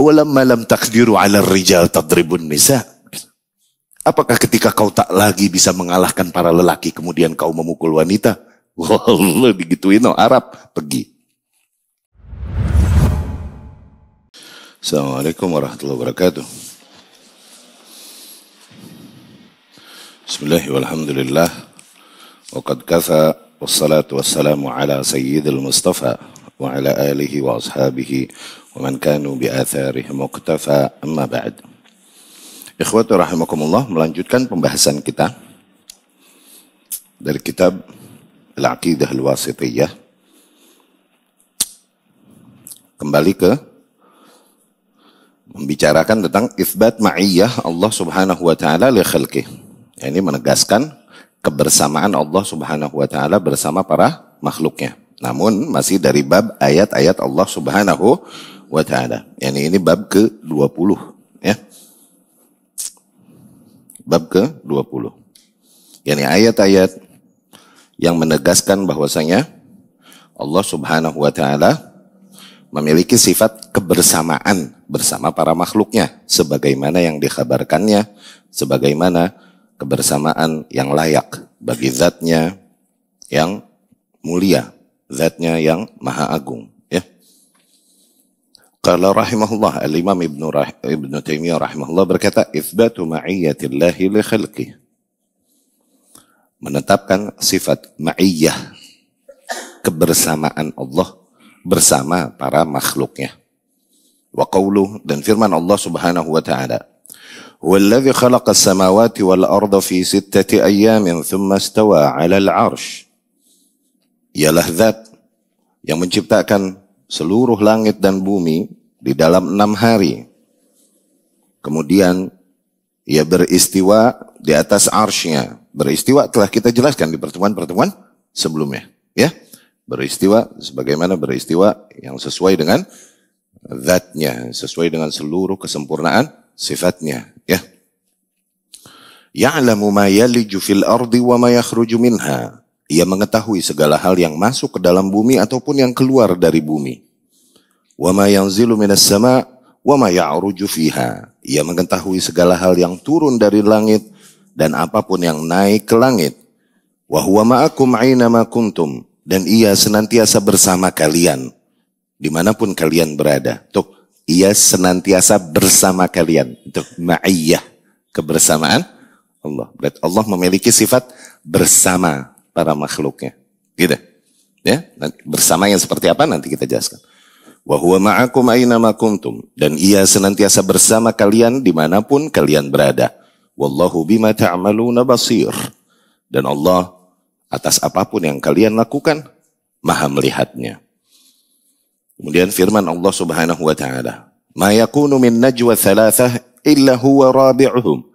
Walamma lam takdiru ala rijal tadribun nisa. Apakah ketika kau tak lagi bisa mengalahkan para lelaki kemudian kau memukul wanita? Wallah digituin no Arab pergi. Assalamualaikum warahmatullahi wabarakatuh. Bismillahirrahmanirrahim. Wa qad kafa wassalatu wassalamu ala sayyidil mustafa وعلى آله وأصحابه ومن كانوا بآثاره مقتفى أما بعد Ikhwatu rahimakumullah melanjutkan pembahasan kita dari kitab Al-Aqidah Al-Wasitiyah kembali ke membicarakan tentang isbat ma'iyah Allah Subhanahu wa taala li khilqih. Ini menegaskan kebersamaan Allah Subhanahu wa taala bersama para makhluknya. Namun masih dari bab ayat-ayat Allah Subhanahu wa taala. Yani ini bab ke-20 ya. Bab ke-20. Yani ayat-ayat yang menegaskan bahwasanya Allah Subhanahu wa taala memiliki sifat kebersamaan bersama para makhluknya sebagaimana yang dikhabarkannya sebagaimana kebersamaan yang layak bagi zatnya yang mulia zatnya yang maha agung ya Qala rahimahullah al-Imam Ibnu Rah Ibnu Taimiyah rahimahullah berkata itsbatu ma'iyyatillahi li khalqihi menetapkan sifat ma'iyah kebersamaan Allah bersama para makhluknya wa qawluh dan firman Allah Subhanahu wa taala والذي خلق السماوات والأرض في ستة أيام ثم استوى على العرش ialah zat yang menciptakan seluruh langit dan bumi di dalam enam hari. Kemudian ia beristiwa di atas arsnya. Beristiwa telah kita jelaskan di pertemuan-pertemuan sebelumnya. Ya, beristiwa sebagaimana beristiwa yang sesuai dengan zatnya, sesuai dengan seluruh kesempurnaan sifatnya. Ya. Ya'lamu ma yaliju fil ardi wa ma yakhruju minha ia mengetahui segala hal yang masuk ke dalam bumi ataupun yang keluar dari bumi. Wa yang ziluminas sama wa ya'ruju Ia mengetahui segala hal yang turun dari langit dan apapun yang naik ke langit. Wah huwa ma'akum aina kuntum dan ia senantiasa bersama kalian dimanapun kalian berada. Tuh, ia senantiasa bersama kalian. Tuh, ma'iyah kebersamaan Allah. Allah memiliki sifat bersama para makhluknya. Gitu. Ya, Bersama yang seperti apa nanti kita jelaskan. Wa huwa ma'akum aina kuntum dan ia senantiasa bersama kalian dimanapun kalian berada. Wallahu bima ta'maluna basir. Dan Allah atas apapun yang kalian lakukan maha melihatnya. Kemudian firman Allah Subhanahu wa taala, "Ma yakunu min najwa thalathah illa huwa rabi'uhum."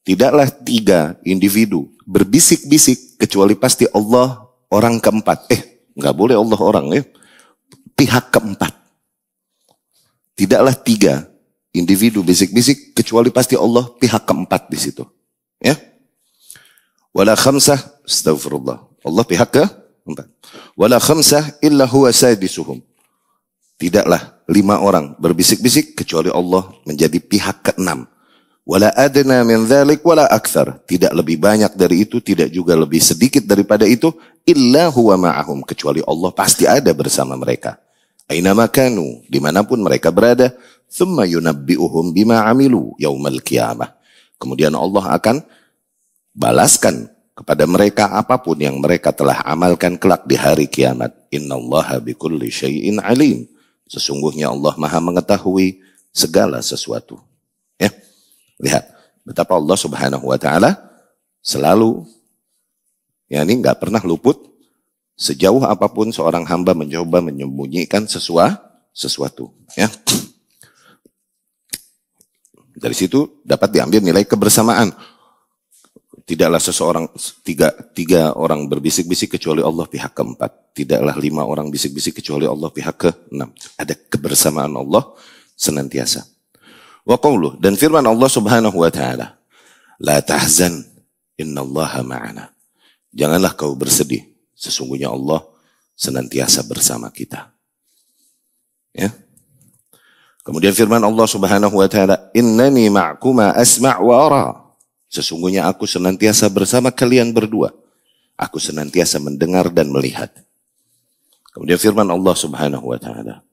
Tidaklah tiga individu berbisik-bisik kecuali pasti Allah orang keempat. Eh, nggak boleh Allah orang ya. Pihak keempat. Tidaklah tiga individu bisik-bisik kecuali pasti Allah pihak keempat di situ. Ya. Wala khamsah, astagfirullah. Allah pihak keempat. Wala khamsah illa huwa sadisuhum. Tidaklah lima orang berbisik-bisik kecuali Allah menjadi pihak keenam wala adna min dzalik wala akthar tidak lebih banyak dari itu tidak juga lebih sedikit daripada itu illa huwa ma'ahum kecuali Allah pasti ada bersama mereka aina makanu dimanapun mereka berada thumma yunabbi'uhum bima amilu yaumal qiyamah kemudian Allah akan balaskan kepada mereka apapun yang mereka telah amalkan kelak di hari kiamat innallaha bikulli syai'in alim sesungguhnya Allah maha mengetahui segala sesuatu ya Lihat betapa Allah Subhanahu wa taala selalu ya ini nggak pernah luput sejauh apapun seorang hamba mencoba menyembunyikan sesuatu sesuatu ya. Dari situ dapat diambil nilai kebersamaan. Tidaklah seseorang tiga, tiga orang berbisik-bisik kecuali Allah pihak keempat. Tidaklah lima orang bisik-bisik kecuali Allah pihak keenam. Ada kebersamaan Allah senantiasa. Wa qawluh. Dan firman Allah subhanahu wa ta'ala. La tahzan innallaha ma'ana. Janganlah kau bersedih. Sesungguhnya Allah senantiasa bersama kita. Ya. Kemudian firman Allah Subhanahu wa taala, "Innani ma'kuma asma' wa ara." Sesungguhnya aku senantiasa bersama kalian berdua. Aku senantiasa mendengar dan melihat. Kemudian firman Allah Subhanahu wa taala,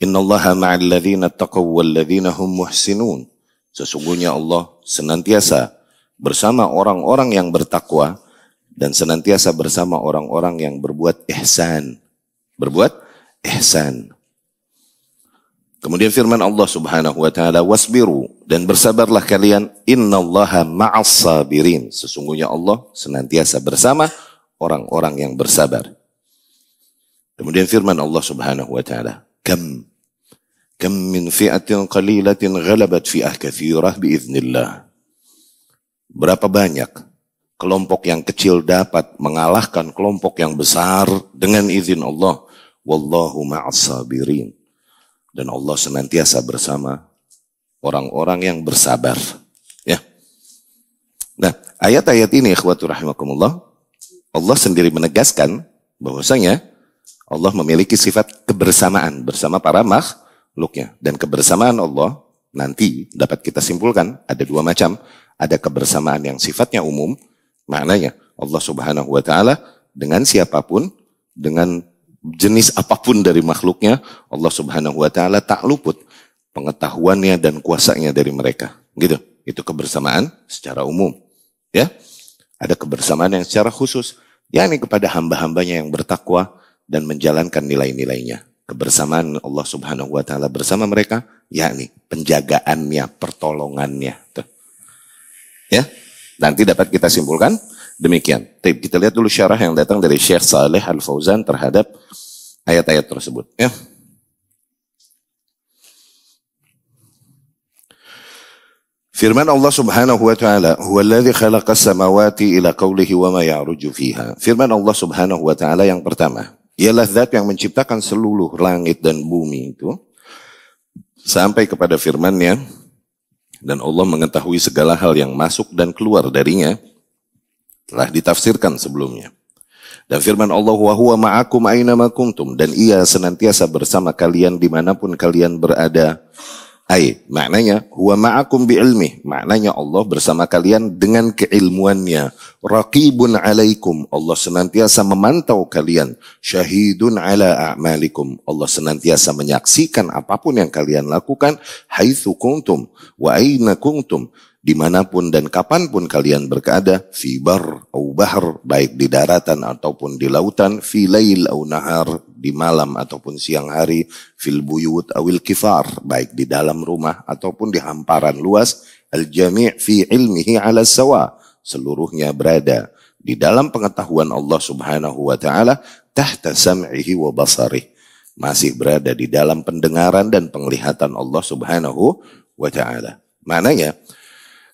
Innallaha ma'al ladzina taqaw wal hum muhsinun. Sesungguhnya Allah senantiasa bersama orang-orang yang bertakwa dan senantiasa bersama orang-orang yang berbuat ihsan. Berbuat ihsan. Kemudian firman Allah Subhanahu wa taala wasbiru dan bersabarlah kalian innallaha ma'as sabirin. Sesungguhnya Allah senantiasa bersama orang-orang yang bersabar. Kemudian firman Allah Subhanahu wa taala, kam كم من فئة قليلة غلبت فئة كثيرة بإذن الله. Berapa banyak kelompok yang kecil dapat mengalahkan kelompok yang besar dengan izin Allah. Wallahu ma'asabirin. Dan Allah senantiasa bersama orang-orang yang bersabar. Ya. Nah, ayat-ayat ini ikhwatu rahimakumullah, Allah sendiri menegaskan bahwasanya Allah memiliki sifat kebersamaan bersama para makhluk makhluknya Dan kebersamaan Allah nanti dapat kita simpulkan ada dua macam. Ada kebersamaan yang sifatnya umum, maknanya Allah Subhanahu wa taala dengan siapapun, dengan jenis apapun dari makhluknya, Allah Subhanahu wa taala tak luput pengetahuannya dan kuasanya dari mereka. Gitu. Itu kebersamaan secara umum. Ya. Ada kebersamaan yang secara khusus yakni kepada hamba-hambanya yang bertakwa dan menjalankan nilai-nilainya kebersamaan Allah Subhanahu wa taala bersama mereka yakni penjagaannya, pertolongannya. Tuh. Ya. Nanti dapat kita simpulkan demikian. Tapi kita lihat dulu syarah yang datang dari Syekh Saleh Al Fauzan terhadap ayat-ayat tersebut, ya. Firman Allah Subhanahu wa taala, "Huwallazi khalaqas samawati ila qawlihi wa ma ya'ruju fiha." Firman Allah Subhanahu wa taala yang pertama, Ialah zat yang menciptakan seluruh langit dan bumi itu. Sampai kepada firmannya. Dan Allah mengetahui segala hal yang masuk dan keluar darinya. Telah ditafsirkan sebelumnya. Dan firman Allah wa huwa ma'akum aina makuntum dan ia senantiasa bersama kalian dimanapun kalian berada. Ay, maknanya huwa ma'akum bi ilmi. Maknanya Allah bersama kalian dengan keilmuannya. Raqibun alaikum. Allah senantiasa memantau kalian. Syahidun ala a'malikum. Allah senantiasa menyaksikan apapun yang kalian lakukan. Haitsu kuntum wa aina kuntum dimanapun dan kapanpun kalian berada, fibar, bar au bahar, baik di daratan ataupun di lautan, filail lail au nahar, di malam ataupun siang hari, fil buyut awil kifar, baik di dalam rumah ataupun di hamparan luas, al jami' fi ilmihi ala sawa, seluruhnya berada di dalam pengetahuan Allah Subhanahu wa taala tahta sam'ihi wa basarih masih berada di dalam pendengaran dan penglihatan Allah Subhanahu wa taala. Maknanya,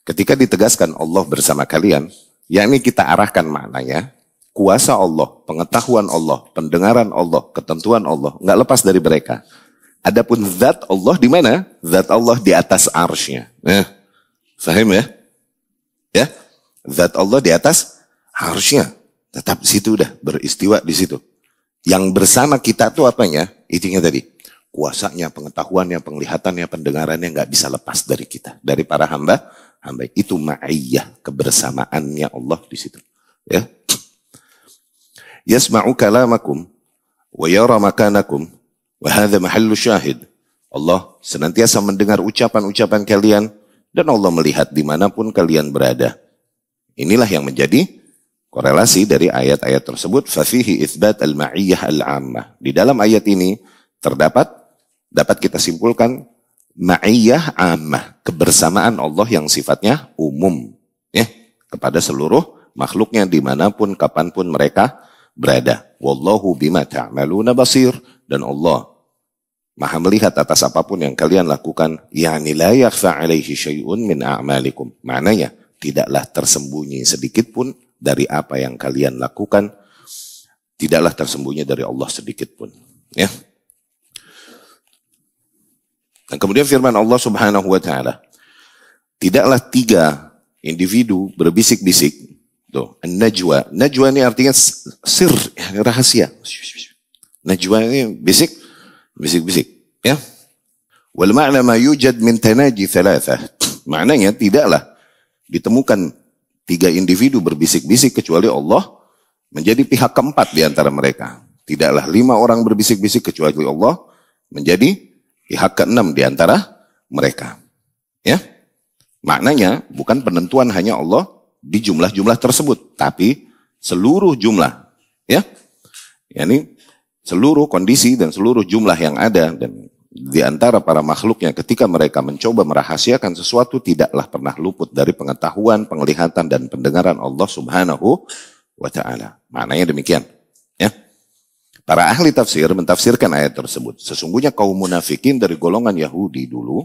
Ketika ditegaskan Allah bersama kalian, yakni kita arahkan maknanya, kuasa Allah, pengetahuan Allah, pendengaran Allah, ketentuan Allah, nggak lepas dari mereka. Adapun zat Allah di mana? Zat Allah di atas arsnya. Eh, nah, sahim ya? Ya, zat Allah di atas arsnya. Tetap di situ udah beristiwa di situ. Yang bersama kita tuh apanya? Itunya tadi kuasanya, pengetahuannya, penglihatannya, pendengarannya nggak bisa lepas dari kita, dari para hamba. Hamba itu ma'iyah, kebersamaannya Allah di situ. Ya. Yasma'u kalamakum wa yara makanakum wa hadha mahallu syahid. Allah senantiasa mendengar ucapan-ucapan kalian dan Allah melihat dimanapun kalian berada. Inilah yang menjadi korelasi dari ayat-ayat tersebut fafihi isbat al ma'iyah al-'ammah. Di dalam ayat ini terdapat dapat kita simpulkan ma'iyah ammah, kebersamaan Allah yang sifatnya umum ya kepada seluruh makhluknya dimanapun kapanpun mereka berada. Wallahu bima ta'maluna basir dan Allah maha melihat atas apapun yang kalian lakukan. yakni la yakhfa alaihi syai'un min a'malikum. Maknanya tidaklah tersembunyi sedikit pun dari apa yang kalian lakukan. Tidaklah tersembunyi dari Allah sedikit pun. Ya. Dan kemudian firman Allah Subhanahu wa taala. Tidaklah tiga individu berbisik-bisik. Tuh, najwa. Najwa ini artinya sir, rahasia. Najwa ini bisik, bisik-bisik, ya. Wal ma'na ma yujad min tanaji thalathah. Maknanya tidaklah ditemukan tiga individu berbisik-bisik kecuali Allah menjadi pihak keempat di antara mereka. Tidaklah lima orang berbisik-bisik kecuali Allah menjadi Pihak keenam di antara mereka. Ya. Maknanya bukan penentuan hanya Allah di jumlah-jumlah tersebut, tapi seluruh jumlah. Ya. Yani seluruh kondisi dan seluruh jumlah yang ada dan di antara para makhluknya ketika mereka mencoba merahasiakan sesuatu tidaklah pernah luput dari pengetahuan, penglihatan dan pendengaran Allah Subhanahu wa taala. Maknanya demikian. Para ahli tafsir mentafsirkan ayat tersebut. Sesungguhnya kaum munafikin dari golongan Yahudi dulu,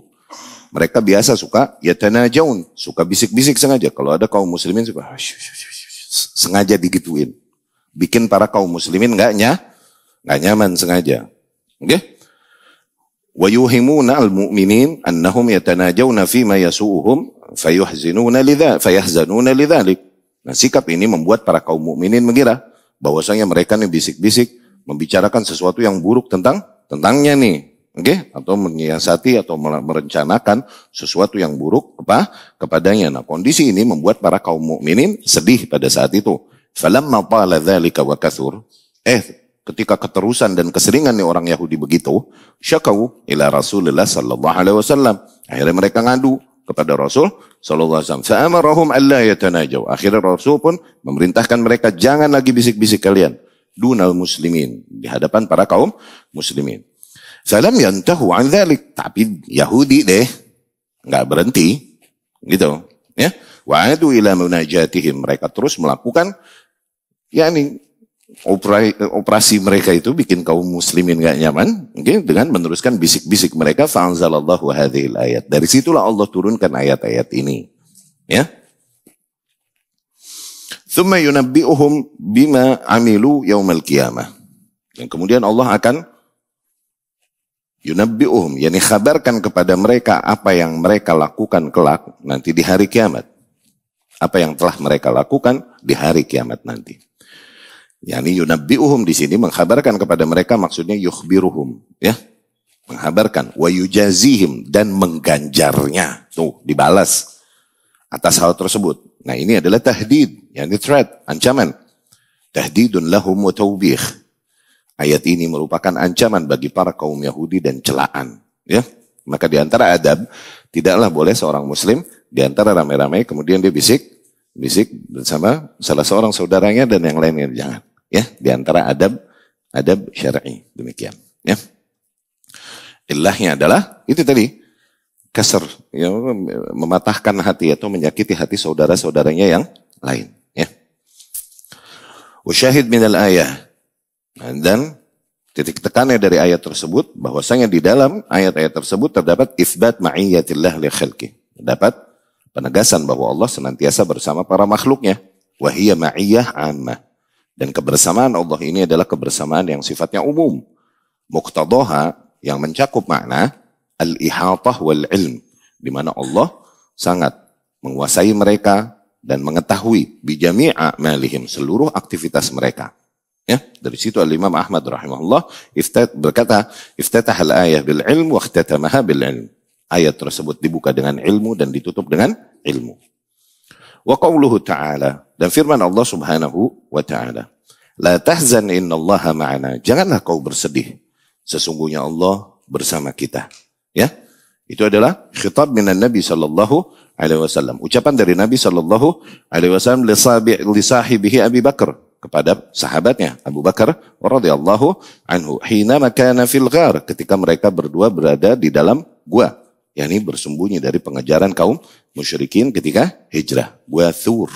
mereka biasa suka yatanajaun, suka bisik-bisik sengaja. Kalau ada kaum muslimin suka sengaja digituin. Bikin para kaum muslimin nggak nyah, nggak nyaman sengaja. Oke? Wa yuhimuna al-mu'minin annahum yatanajawna fima yasu'uhum fayuhzinuna lidha, fayahzanuna lidhalik. Nah, sikap ini membuat para kaum mukminin mengira bahwasanya mereka nih bisik-bisik membicarakan sesuatu yang buruk tentang tentangnya nih, oke? Okay? Atau menyiasati atau merencanakan sesuatu yang buruk apa kepadanya. Nah, kondisi ini membuat para kaum mukminin sedih pada saat itu. Falamma qala dzalika wa kathur, eh ketika keterusan dan keseringan nih orang Yahudi begitu, syakau ila Rasulullah sallallahu alaihi wasallam. Akhirnya mereka ngadu kepada Rasul Sallallahu Alaihi Wasallam. Fa'amarahum alla yatanajaw. Akhirnya Rasul pun memerintahkan mereka jangan lagi bisik-bisik kalian dunal muslimin di hadapan para kaum muslimin. Salam yantahu an dzalik, tapi Yahudi deh nggak berhenti gitu ya. Wa adu ila munajatihim mereka terus melakukan yakni operasi, operasi mereka itu bikin kaum muslimin gak nyaman okay? dengan meneruskan bisik-bisik mereka fa'anzalallahu hadhil ayat dari situlah Allah turunkan ayat-ayat ini ya Thumma yunabbi'uhum bima amilu yaumal qiyamah. Dan kemudian Allah akan yunabbi'uhum, yakni khabarkan kepada mereka apa yang mereka lakukan kelak nanti di hari kiamat. Apa yang telah mereka lakukan di hari kiamat nanti. Yani yunabbi'uhum di sini mengkhabarkan kepada mereka maksudnya yukhbiruhum, ya. Menghabarkan wa yujazihim dan mengganjarnya. Tuh, dibalas atas hal tersebut. Nah ini adalah tahdid, yakni threat, ancaman. Tahdidun lahum wa taubih. Ayat ini merupakan ancaman bagi para kaum Yahudi dan celaan. Ya, maka di antara adab tidaklah boleh seorang Muslim di antara ramai-ramai kemudian dia bisik, bisik bersama salah seorang saudaranya dan yang lainnya jangan. Ya, di antara adab adab syar'i demikian. Ya, ilahnya adalah itu tadi kasar, ya, mematahkan hati atau menyakiti hati saudara-saudaranya yang lain. Ya. Usyahid minal ayah. Nah, dan titik tekannya dari ayat tersebut, bahwasanya di dalam ayat-ayat tersebut terdapat isbat ma'iyatillah li Terdapat penegasan bahwa Allah senantiasa bersama para makhluknya. Wahiyya ma'iyah amma. Dan kebersamaan Allah ini adalah kebersamaan yang sifatnya umum. Muktadoha yang mencakup makna al-ihatah wal ilm di mana Allah sangat menguasai mereka dan mengetahui bijami'a malihim seluruh aktivitas mereka. Ya, dari situ Al-Imam Ahmad rahimahullah iftat, berkata, iftatah al-ayah bil ilm wa ikhtatamaha bil ilm. Ayat tersebut dibuka dengan ilmu dan ditutup dengan ilmu. Wa qawluhu ta'ala dan firman Allah Subhanahu wa ta'ala. La tahzan innallaha ma'ana. Janganlah kau bersedih. Sesungguhnya Allah bersama kita. Ya, itu adalah khitab minan Nabi sallallahu alaihi wasallam. Ucapan dari Nabi sallallahu alaihi wasallam li sahibihi Abi Bakar kepada sahabatnya Abu Bakar radhiyallahu anhu hina makana fil ghar ketika mereka berdua berada di dalam gua yakni bersembunyi dari pengejaran kaum musyrikin ketika hijrah gua thur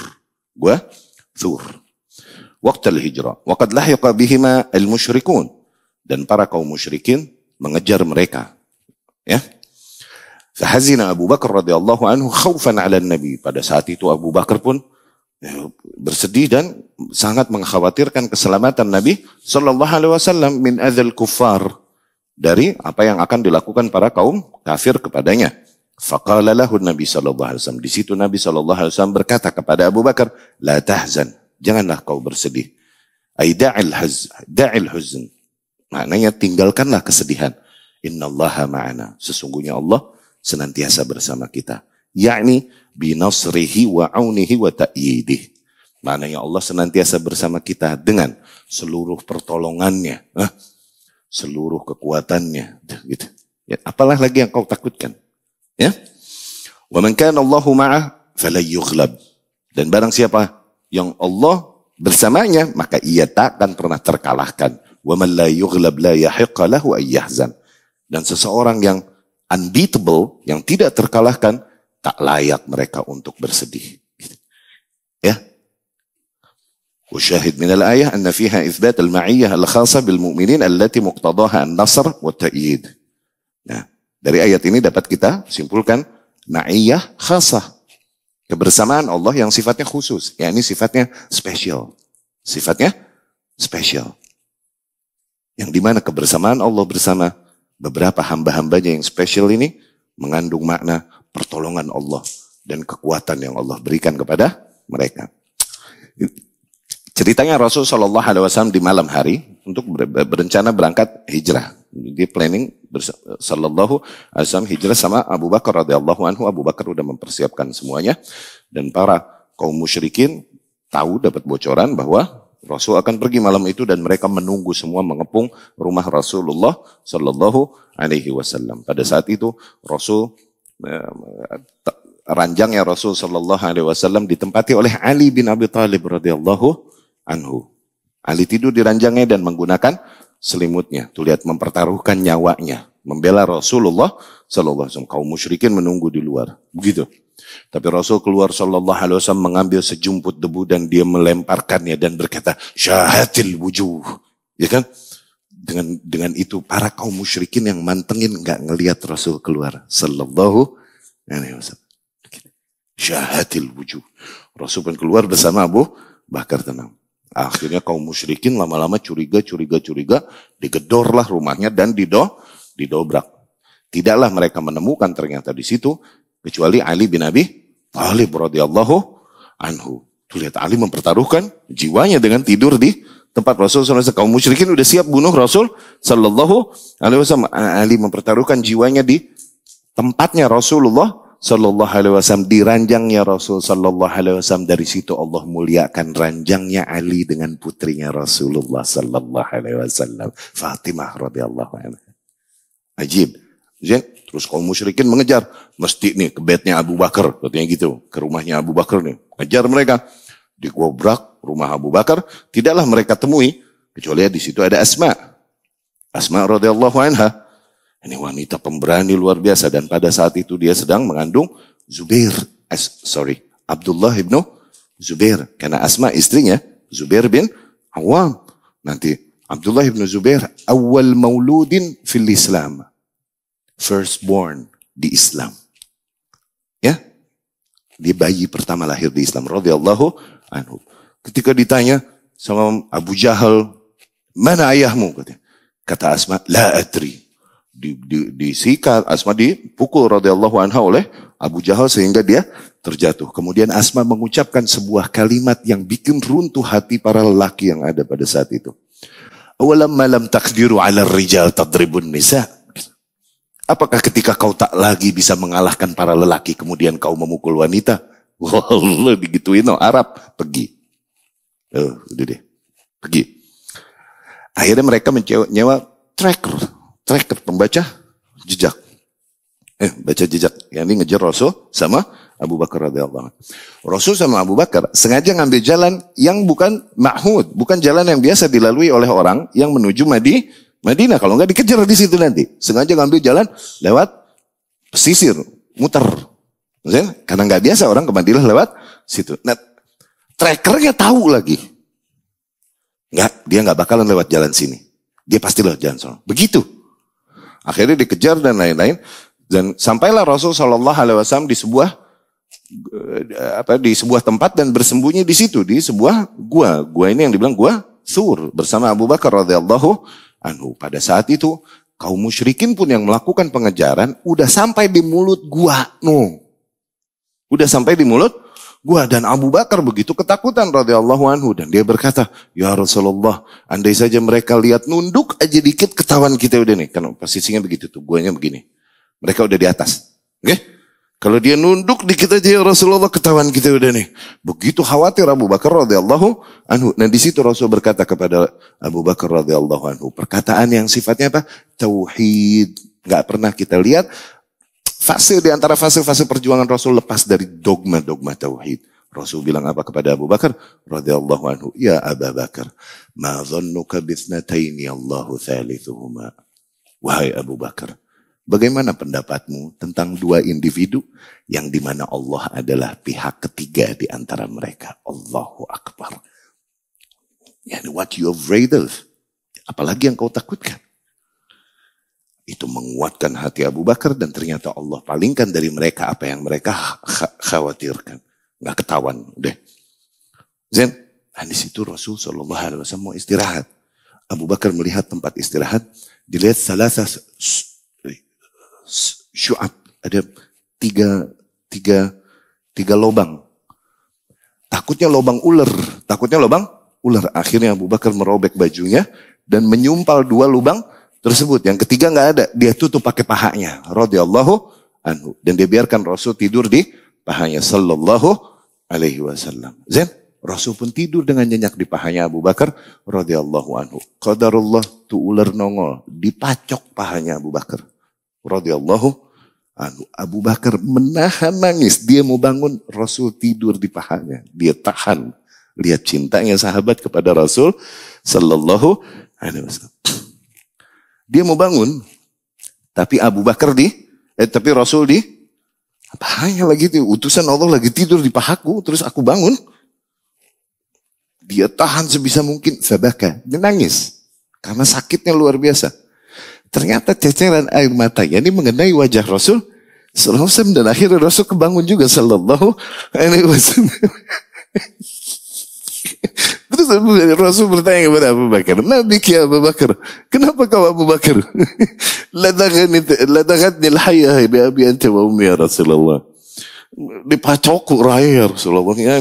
gua thur waktu hijrah waqad lahiqa bihima al musyrikun dan para kaum musyrikin mengejar mereka Ya. Fahazina Abu Bakar radhiyallahu anhu khaufan ala Nabi. Pada saat itu Abu Bakar pun ya, bersedih dan sangat mengkhawatirkan keselamatan Nabi Shallallahu Alaihi Wasallam min adzal kufar dari apa yang akan dilakukan para kaum kafir kepadanya. Faqala Nabi Shallallahu Alaihi Wasallam. Di situ Nabi Shallallahu Alaihi Wasallam berkata kepada Abu Bakar, la tahzan, janganlah kau bersedih. Aida'il huzn, da'il huzn. Maknanya tinggalkanlah kesedihan innallaha ma'ana. Sesungguhnya Allah senantiasa bersama kita. Yakni binasrihi wa aunihi wa ta'yidih. Maknanya Allah senantiasa bersama kita dengan seluruh pertolongannya, eh, seluruh kekuatannya, gitu. Ya, apalah lagi yang kau takutkan? Ya. Wa man kana Allahu ma'ah falyughlab. Dan barang siapa yang Allah bersamanya, maka ia tak akan pernah terkalahkan. Wa man la yughlab la yahiqqa lahu ayyahzan. Dan seseorang yang unbeatable, yang tidak terkalahkan, tak layak mereka untuk bersedih. Ya. وشاهد من الآية أن فيها إثبات المعية الخاصة بالمؤمنين التي مقتضاها النصر والتأييد. Nah, dari ayat ini dapat kita simpulkan ma'iyah khasah. Kebersamaan Allah yang sifatnya khusus. Ya, ini sifatnya special. Sifatnya special. Yang dimana kebersamaan Allah bersama beberapa hamba-hambanya yang spesial ini mengandung makna pertolongan Allah dan kekuatan yang Allah berikan kepada mereka. Ceritanya Rasul Shallallahu Alaihi Wasallam di malam hari untuk berencana berangkat hijrah. Dia planning Shallallahu Alaihi Wasallam hijrah sama Abu Bakar radhiyallahu anhu. Abu Bakar sudah mempersiapkan semuanya dan para kaum musyrikin tahu dapat bocoran bahwa Rasul akan pergi malam itu dan mereka menunggu semua mengepung rumah Rasulullah Shallallahu Alaihi Wasallam. Pada saat itu Rasul eh, eh, ranjangnya Rasul Shallallahu Alaihi Wasallam ditempati oleh Ali bin Abi Thalib radhiyallahu anhu. Ali tidur di ranjangnya dan menggunakan selimutnya. Tuh lihat mempertaruhkan nyawanya, membela Rasulullah Shallallahu Alaihi Wasallam. Kaum musyrikin menunggu di luar. Begitu. Tapi Rasul keluar Shallallahu Alaihi Wasallam mengambil sejumput debu dan dia melemparkannya dan berkata syahatil wujuh, ya kan? Dengan dengan itu para kaum musyrikin yang mantengin nggak ngelihat Rasul keluar Shallallahu Alaihi Wasallam. Syahatil wujuh. Rasul pun keluar bersama Abu Bakar tenang. Akhirnya kaum musyrikin lama-lama curiga, curiga, curiga, digedorlah rumahnya dan dido, didobrak. Tidaklah mereka menemukan ternyata di situ kecuali Ali bin Abi Thalib radhiyallahu anhu. Tuh lihat Ali mempertaruhkan jiwanya dengan tidur di tempat Rasul SAW. Kaum musyrikin udah siap bunuh Rasul Sallallahu Alaihi Wasallam. Ali mempertaruhkan jiwanya di tempatnya Rasulullah Sallallahu Alaihi Wasallam di ranjangnya Rasul Sallallahu Alaihi Wasallam. Dari situ Allah muliakan ranjangnya Ali dengan putrinya Rasulullah Sallallahu Alaihi Wasallam Fatimah radhiyallahu anha. Ajib. Jadi Terus kaum musyrikin mengejar. Mesti nih ke bednya Abu Bakar. Katanya gitu. Ke rumahnya Abu Bakar nih. ngejar mereka. Digobrak rumah Abu Bakar. Tidaklah mereka temui. Kecuali di situ ada Asma. Asma radhiyallahu anha. Ini wanita pemberani luar biasa. Dan pada saat itu dia sedang mengandung Zubair. As, sorry. Abdullah ibnu Zubair. Karena Asma istrinya Zubair bin Awam. Nanti Abdullah ibnu Zubair awal mauludin fil Islam firstborn di Islam. Ya? Dia bayi pertama lahir di Islam. Radiyallahu anhu. Ketika ditanya sama Abu Jahal, mana ayahmu? Katanya. Kata Asma, la atri. Di, di, disikat, Asma dipukul radhiyallahu anha oleh Abu Jahal sehingga dia terjatuh. Kemudian Asma mengucapkan sebuah kalimat yang bikin runtuh hati para lelaki yang ada pada saat itu. Awalam malam takdiru ala rijal tadribun nisa. Apakah ketika kau tak lagi bisa mengalahkan para lelaki kemudian kau memukul wanita? Wah, digituin no Arab pergi. Oh, udah deh. Pergi. Akhirnya mereka menyewa tracker, tracker pembaca jejak. Eh, baca jejak. Yang ini ngejar Rasul sama Abu Bakar radhiyallahu Rasul sama Abu Bakar sengaja ngambil jalan yang bukan ma'hud, bukan jalan yang biasa dilalui oleh orang yang menuju Madi Madinah kalau nggak dikejar di situ nanti. Sengaja ngambil jalan lewat pesisir, muter. Maksudnya, karena nggak biasa orang ke Madinah lewat situ. Nah, trackernya tahu lagi. Nggak, dia nggak bakalan lewat jalan sini. Dia pasti lewat jalan sana. Begitu. Akhirnya dikejar dan lain-lain. Dan sampailah Rasul Shallallahu Alaihi Wasallam di sebuah eh, apa di sebuah tempat dan bersembunyi di situ di sebuah gua. Gua ini yang dibilang gua Sur bersama Abu Bakar radhiyallahu anhu. Pada saat itu kaum musyrikin pun yang melakukan pengejaran udah sampai di mulut gua Nuh. Udah sampai di mulut gua dan Abu Bakar begitu ketakutan radhiyallahu anhu dan dia berkata, "Ya Rasulullah, andai saja mereka lihat nunduk aja dikit ketahuan kita udah nih." Karena posisinya begitu tuh, guanya begini. Mereka udah di atas. Oke? Okay? Kalau dia nunduk di kita aja ya Rasulullah ketahuan kita udah nih. Begitu khawatir Abu Bakar radhiyallahu anhu. Nah di situ Rasul berkata kepada Abu Bakar radhiyallahu anhu, perkataan yang sifatnya apa? Tauhid. Gak pernah kita lihat fase di antara fase-fase perjuangan Rasul lepas dari dogma-dogma tauhid. Rasul bilang apa kepada Abu Bakar radhiyallahu anhu, "Ya Abu Bakar, ma dhannuka Allahu thalithuhuma." Wahai Abu Bakar, Bagaimana pendapatmu tentang dua individu yang dimana Allah adalah pihak ketiga di antara mereka? Allahu Akbar. Yani what you afraid of? Apalagi yang kau takutkan. Itu menguatkan hati Abu Bakar dan ternyata Allah palingkan dari mereka apa yang mereka khawatirkan. Nggak ketahuan deh. Zen, nah di situ Rasul Shallallahu Alaihi Wasallam mau istirahat. Abu Bakar melihat tempat istirahat, dilihat salah satu syuat. Ada tiga, tiga, tiga lobang. Takutnya lobang ular. Takutnya lobang ular. Akhirnya Abu Bakar merobek bajunya dan menyumpal dua lubang tersebut. Yang ketiga nggak ada. Dia tutup pakai pahanya. Radiyallahu anhu. Dan dia biarkan Rasul tidur di pahanya. Sallallahu alaihi wasallam. Zain? Rasul pun tidur dengan nyenyak di pahanya Abu Bakar radhiyallahu anhu. Qadarullah tu ular nongol, dipacok pahanya Abu Bakar radhiyallahu anhu. Abu Bakar menahan nangis, dia mau bangun, Rasul tidur di pahanya. Dia tahan lihat cintanya sahabat kepada Rasul sallallahu alaihi wasallam. Dia mau bangun, tapi Abu Bakar di eh tapi Rasul di pahanya lagi tuh, utusan Allah lagi tidur di pahaku, terus aku bangun. Dia tahan sebisa mungkin, sabaka, dia nangis. Karena sakitnya luar biasa. Ternyata ceceran air mata ini mengenai wajah Rasul Sallallahu Alaihi Wasallam dan akhirnya Rasul kebangun juga Sallallahu Alaihi Wasallam. Terus Rasul bertanya kepada Abu Bakar, Nabi kia Abu Bakar, kenapa kau Abu Bakar? Ladagatni al-hayah bi abi ante wa ummi ya Rasulullah. Dipacokku raya ya Rasulullah. Ya,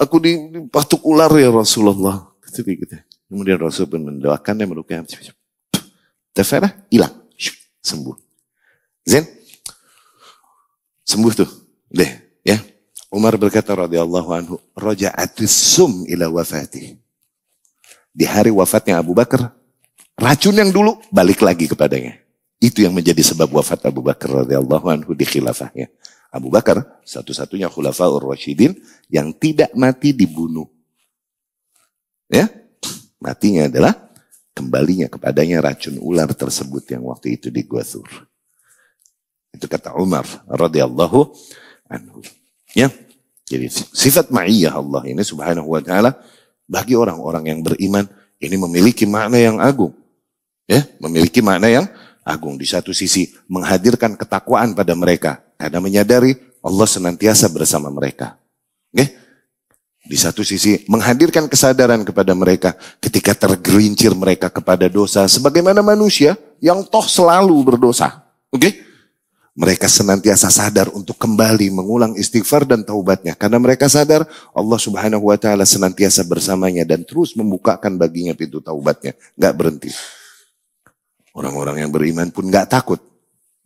aku dipatuk ular ya Rasulullah. Gitu. Kemudian Rasul pun mendoakan dan melukai. Terserah, hilang. Sembuh. Zen, Sembuh tuh. Deh, ya. Umar berkata radhiyallahu anhu, raja'atis sum ila wafati. Di hari wafatnya Abu Bakar, racun yang dulu balik lagi kepadanya. Itu yang menjadi sebab wafat Abu Bakar radhiyallahu anhu di khilafahnya. Abu Bakar satu-satunya khulafaur rasyidin yang tidak mati dibunuh. Ya, matinya adalah kembalinya kepadanya racun ular tersebut yang waktu itu Sur. Itu kata Umar radhiyallahu anhu. Ya. Jadi sifat ma'iyah Allah ini subhanahu wa ta'ala bagi orang-orang yang beriman ini memiliki makna yang agung. Ya, memiliki makna yang agung. Di satu sisi menghadirkan ketakwaan pada mereka karena menyadari Allah senantiasa bersama mereka. Okay? Ya. Di satu sisi menghadirkan kesadaran kepada mereka ketika tergerincir mereka kepada dosa sebagaimana manusia yang toh selalu berdosa. Oke? Okay? Mereka senantiasa sadar untuk kembali mengulang istighfar dan taubatnya karena mereka sadar Allah Subhanahu wa taala senantiasa bersamanya dan terus membukakan baginya pintu taubatnya, Gak berhenti. Orang-orang yang beriman pun gak takut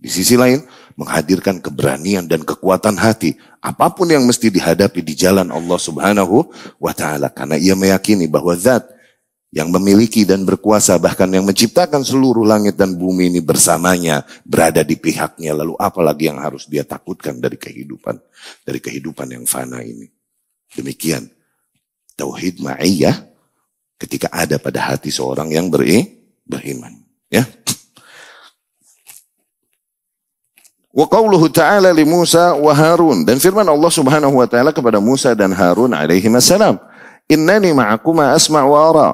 di sisi lain, menghadirkan keberanian dan kekuatan hati apapun yang mesti dihadapi di jalan Allah Subhanahu wa taala karena ia meyakini bahwa zat yang memiliki dan berkuasa bahkan yang menciptakan seluruh langit dan bumi ini bersamanya berada di pihaknya lalu apalagi yang harus dia takutkan dari kehidupan dari kehidupan yang fana ini demikian tauhid ma'iyah ketika ada pada hati seorang yang beri, beriman ya Wa qawluhu ta'ala li Musa wa Harun dan firman Allah Subhanahu wa taala kepada Musa dan Harun alaihi salam, "Innani ma'akuma asma' wa ara."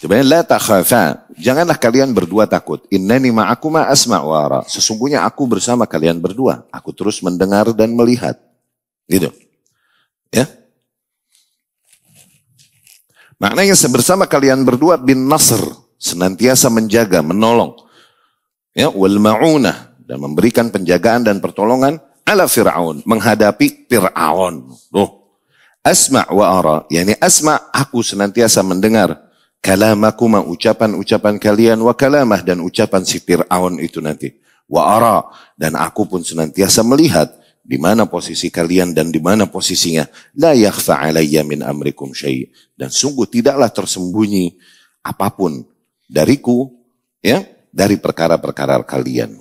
Sebenarnya la takhafa. Janganlah kalian berdua takut. Innani ma'akuma asma' wa ara. Sesungguhnya aku bersama kalian berdua. Aku terus mendengar dan melihat. Gitu. Ya. Maknanya bersama kalian berdua bin nasr. Senantiasa menjaga, menolong ya wal maunah dan memberikan penjagaan dan pertolongan ala Firaun menghadapi Firaun. Loh. Asma wa ara, yakni asma aku senantiasa mendengar kalamakuma ucapan-ucapan kalian wa kalamah dan ucapan si Firaun itu nanti. Wa ara dan aku pun senantiasa melihat di mana posisi kalian dan di mana posisinya. La yakhfa alayya min amrikum syai' dan sungguh tidaklah tersembunyi apapun dariku ya dari perkara-perkara kalian.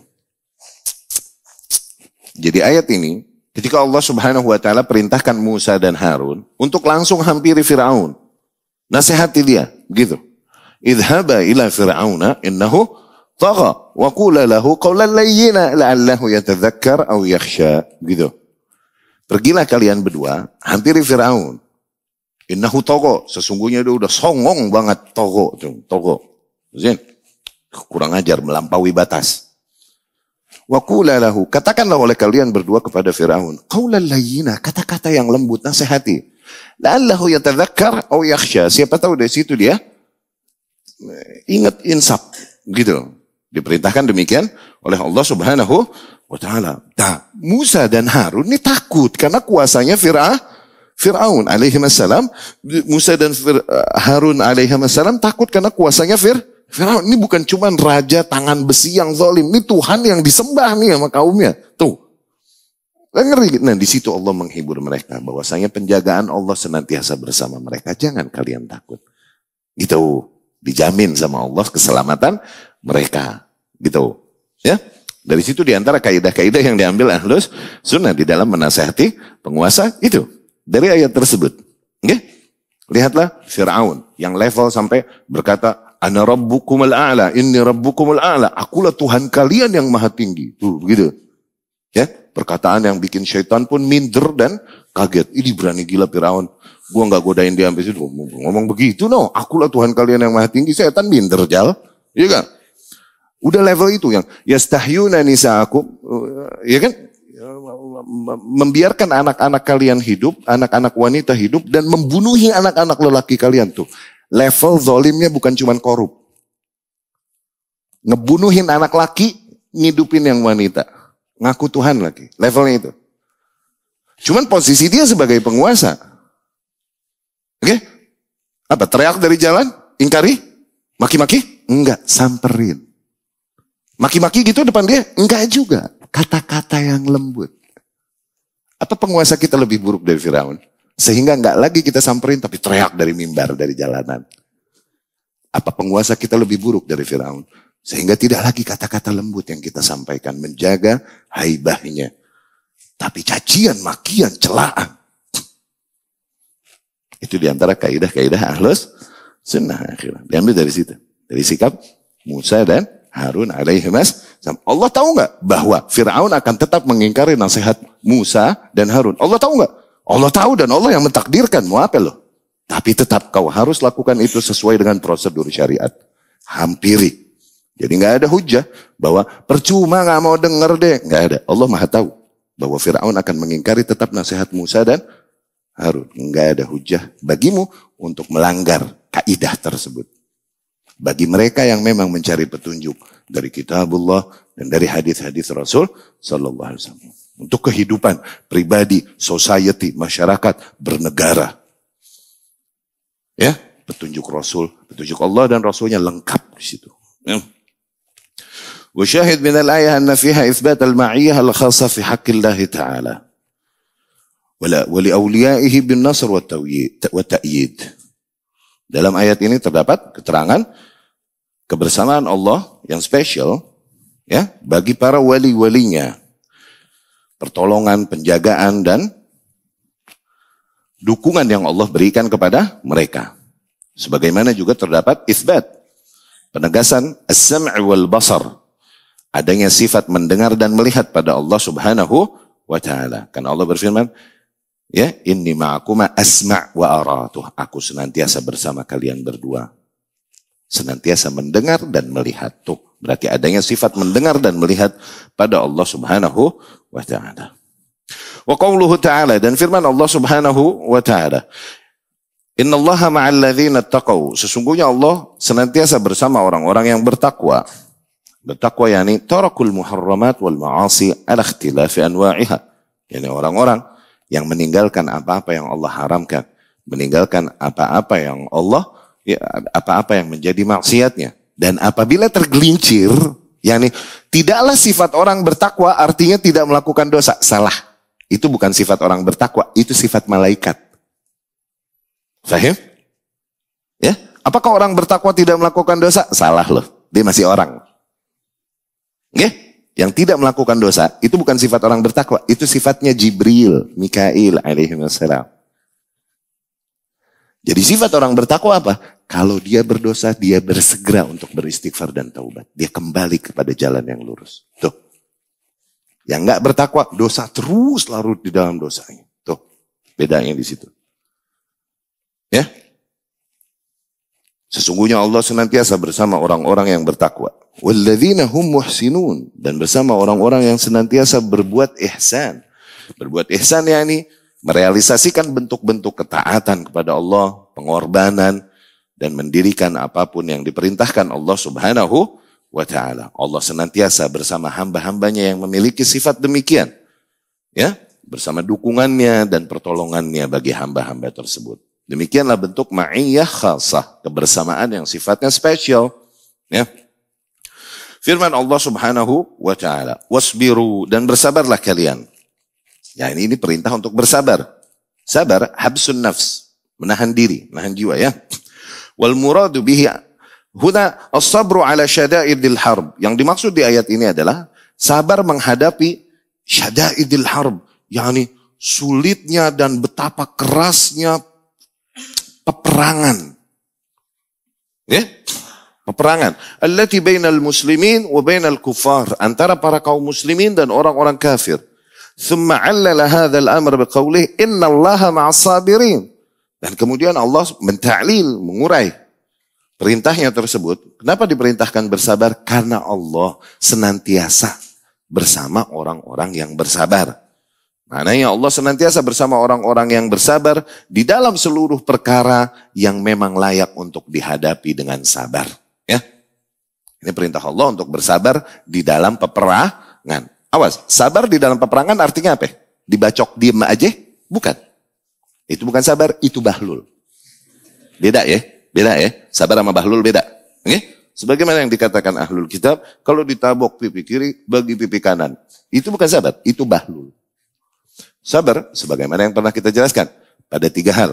Jadi ayat ini ketika Allah Subhanahu wa taala perintahkan Musa dan Harun untuk langsung hampiri Firaun. Nasihati dia, gitu. Idhaba ila Fir'auna innahu tagha wa qula lahu qawlan layyina la'allahu yatadhakkar aw yakhsha, gitu. Pergilah kalian berdua hampiri Firaun. Innahu togo, sesungguhnya dia udah songong banget togo, togo. Zin. Kurang ajar, melampaui batas. Wakulalahu katakanlah oleh kalian berdua kepada Firaun, Kaulalayina kata-kata yang lembut, nasihati. Lallahu yatadzakkar au yakhsha. Siapa tahu dari situ dia eh, ingat insaf, gitu. Diperintahkan demikian oleh Allah Subhanahu wa taala. Nah, Musa dan Harun ini takut karena kuasanya Firaun Fir'aun alaihi salam, Musa dan Fir, eh, Harun alaihi salam takut karena kuasanya Fir, Firaun ini bukan cuma raja tangan besi yang zalim, ini Tuhan yang disembah nih sama kaumnya. Tuh. Kan ngeri. Nah, di situ Allah menghibur mereka bahwasanya penjagaan Allah senantiasa bersama mereka. Jangan kalian takut. Gitu. Dijamin sama Allah keselamatan mereka. Gitu. Ya. Dari situ diantara kaidah-kaidah yang diambil ahlus sunnah di dalam menasehati penguasa itu. Dari ayat tersebut. Okay? Lihatlah Fir'aun yang level sampai berkata, Ana rabbukumul a'la, inni rabbukumul a'la. Akulah Tuhan kalian yang maha tinggi. Tuh, begitu. Ya, perkataan yang bikin syaitan pun minder dan kaget. Ini berani gila Firaun. Gua nggak godain dia sampai situ. Ngomong begitu no. Akulah Tuhan kalian yang maha tinggi. Setan minder jal. Iya kan? Udah level itu yang yastahyuna nisaakum. Iya kan? Membiarkan anak-anak kalian hidup, anak-anak wanita hidup dan membunuhi anak-anak lelaki kalian tuh. Level zolimnya bukan cuman korup. Ngebunuhin anak laki, ngidupin yang wanita. Ngaku Tuhan lagi, levelnya itu. Cuman posisi dia sebagai penguasa. Oke? Okay? Apa, teriak dari jalan? Ingkari? Maki-maki? Enggak, samperin. Maki-maki gitu depan dia? Enggak juga. Kata-kata yang lembut. Atau penguasa kita lebih buruk dari Firaun? Sehingga nggak lagi kita samperin tapi teriak dari mimbar, dari jalanan. Apa penguasa kita lebih buruk dari Firaun? Sehingga tidak lagi kata-kata lembut yang kita sampaikan. Menjaga haibahnya. Tapi cacian, makian, celaan. Itu diantara kaidah-kaidah ahlus sunnah akhirnya. Diambil dari situ. Dari sikap Musa dan Harun alaihi mas. Allah tahu nggak bahwa Fir'aun akan tetap mengingkari nasihat Musa dan Harun. Allah tahu nggak? Allah tahu dan Allah yang mentakdirkan. Mau apa lo? Tapi tetap kau harus lakukan itu sesuai dengan prosedur syariat. Hampiri. Jadi nggak ada hujah bahwa percuma nggak mau dengar deh. Nggak ada. Allah maha tahu bahwa Fir'aun akan mengingkari tetap nasihat Musa dan Harun. Nggak ada hujah bagimu untuk melanggar kaidah tersebut. Bagi mereka yang memang mencari petunjuk dari kitabullah dan dari hadis-hadis Rasul Sallallahu Alaihi Wasallam untuk kehidupan pribadi, society, masyarakat, bernegara. Ya, petunjuk Rasul, petunjuk Allah dan Rasulnya lengkap di situ. Ya. وشاهد من الآية أن فيها إثبات المعية الخاصة في حق الله تعالى ولا ولأوليائه بالنصر والتأييد Dalam ayat ini terdapat keterangan kebersamaan Allah yang spesial ya bagi para wali-walinya pertolongan, penjagaan, dan dukungan yang Allah berikan kepada mereka. Sebagaimana juga terdapat isbat, penegasan as sami wal basar, adanya sifat mendengar dan melihat pada Allah Subhanahu wa taala. Karena Allah berfirman, ya, inni ma'akuma asma' wa ara. Tuh, aku senantiasa bersama kalian berdua. Senantiasa mendengar dan melihat. Tuh, Berarti adanya sifat mendengar dan melihat pada Allah Subhanahu wa taala. Wa qauluhu ta'ala dan firman Allah Subhanahu wa taala. Inna allaha ma'al taqaw. Sesungguhnya Allah senantiasa bersama orang-orang yang bertakwa. Bertakwa yakni tarakul muharramat wal ma'asi ala ikhtilafi anwa'iha. Yani orang-orang yang meninggalkan apa-apa yang Allah haramkan, meninggalkan apa-apa yang Allah ya, apa-apa ya, yang menjadi maksiatnya dan apabila tergelincir, yakni tidaklah sifat orang bertakwa artinya tidak melakukan dosa. Salah. Itu bukan sifat orang bertakwa, itu sifat malaikat. Fahim? Ya? Apakah orang bertakwa tidak melakukan dosa? Salah loh. Dia masih orang. Oke? Ya? Yang tidak melakukan dosa, itu bukan sifat orang bertakwa. Itu sifatnya Jibril, Mikail alaihi wasallam. Jadi sifat orang bertakwa apa? Kalau dia berdosa, dia bersegera untuk beristighfar dan taubat. Dia kembali kepada jalan yang lurus. Tuh. Yang nggak bertakwa, dosa terus larut di dalam dosanya. Tuh, bedanya di situ. Ya, Sesungguhnya Allah senantiasa bersama orang-orang yang bertakwa. Walladzina Dan bersama orang-orang yang senantiasa berbuat ihsan. Berbuat ihsan yakni merealisasikan bentuk-bentuk ketaatan kepada Allah, pengorbanan, dan mendirikan apapun yang diperintahkan Allah subhanahu wa ta'ala. Allah senantiasa bersama hamba-hambanya yang memiliki sifat demikian. Ya, bersama dukungannya dan pertolongannya bagi hamba-hamba tersebut. Demikianlah bentuk ma'iyah khasah, kebersamaan yang sifatnya spesial. Ya. Firman Allah subhanahu wa ta'ala, wasbiru dan bersabarlah kalian Ya ini, ini perintah untuk bersabar. Sabar, habsun nafs. Menahan diri, menahan jiwa ya. Wal muradu bihi huna as-sabru ala syada'idil harb. Yang dimaksud di ayat ini adalah sabar menghadapi syada'idil harb. yakni sulitnya dan betapa kerasnya peperangan. Ya? Peperangan. Allati bainal muslimin wa bainal kufar. Antara para kaum muslimin dan orang-orang kafir. Summa allala hadzal amr biqaulih innallaha ma'as sabirin. Dan kemudian Allah mentaklil, mengurai perintahnya tersebut. Kenapa diperintahkan bersabar? Karena Allah senantiasa bersama orang-orang yang bersabar. Maknanya Allah senantiasa bersama orang-orang yang bersabar di dalam seluruh perkara yang memang layak untuk dihadapi dengan sabar. Ya, Ini perintah Allah untuk bersabar di dalam peperangan. Awas, sabar di dalam peperangan artinya apa? Dibacok diem aja? Bukan. Itu bukan sabar, itu bahlul. Beda ya, beda ya. Sabar sama bahlul beda. Oke? Okay? Sebagaimana yang dikatakan ahlul kitab, kalau ditabok pipi kiri, bagi pipi kanan. Itu bukan sabar, itu bahlul. Sabar, sebagaimana yang pernah kita jelaskan, pada tiga hal.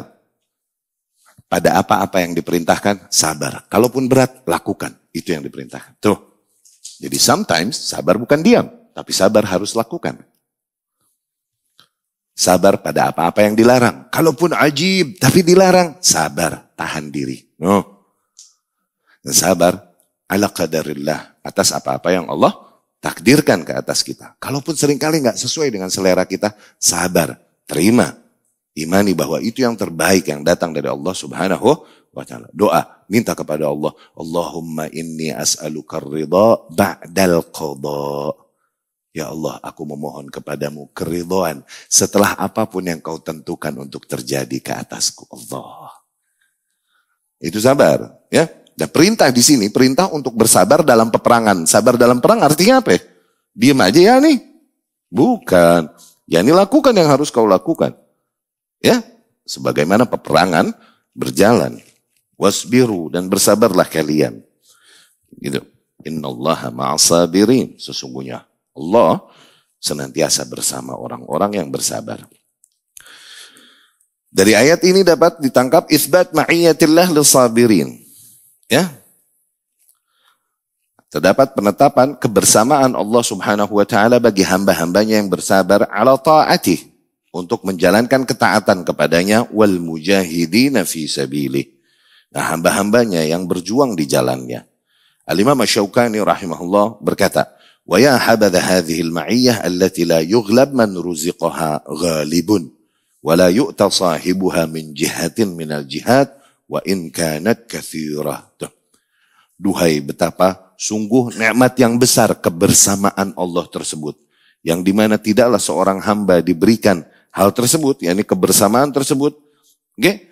Pada apa-apa yang diperintahkan, sabar. Kalaupun berat, lakukan. Itu yang diperintahkan. Tuh. Jadi sometimes sabar bukan diam. Tapi sabar harus lakukan. Sabar pada apa-apa yang dilarang. Kalaupun ajib, tapi dilarang. Sabar, tahan diri. No. Sabar ala qadarillah. Atas apa-apa yang Allah takdirkan ke atas kita. Kalaupun seringkali nggak sesuai dengan selera kita, sabar, terima. Imani bahwa itu yang terbaik yang datang dari Allah subhanahu wa ta'ala. Doa, minta kepada Allah. Allahumma inni as'aluka ridha ba'dal qadha. Ya Allah, aku memohon kepadamu keridoan setelah apapun yang kau tentukan untuk terjadi ke atasku. Allah. Itu sabar. ya. Dan perintah di sini, perintah untuk bersabar dalam peperangan. Sabar dalam perang artinya apa ya? Diam aja ya nih. Bukan. Ya ini lakukan yang harus kau lakukan. Ya, sebagaimana peperangan berjalan. Wasbiru dan bersabarlah kalian. Gitu. Inna Allah ma'asabirin. Sesungguhnya Allah senantiasa bersama orang-orang yang bersabar. Dari ayat ini dapat ditangkap isbat ma'iyatillah lisabirin. Ya. Terdapat penetapan kebersamaan Allah Subhanahu wa taala bagi hamba-hambanya yang bersabar ala taati untuk menjalankan ketaatan kepadanya wal mujahidina fi sabili. Nah, hamba-hambanya yang berjuang di jalannya. Al-Imam Syaukani rahimahullah berkata, ويا حبذا هذه المعية التي لا يغلب من رزقها غالب ولا يؤتى صاحبها من جهة من الجهات وإن كانت كثيرة Duhai betapa sungguh nikmat yang besar kebersamaan Allah tersebut. Yang dimana tidaklah seorang hamba diberikan hal tersebut, yakni kebersamaan tersebut. Okay?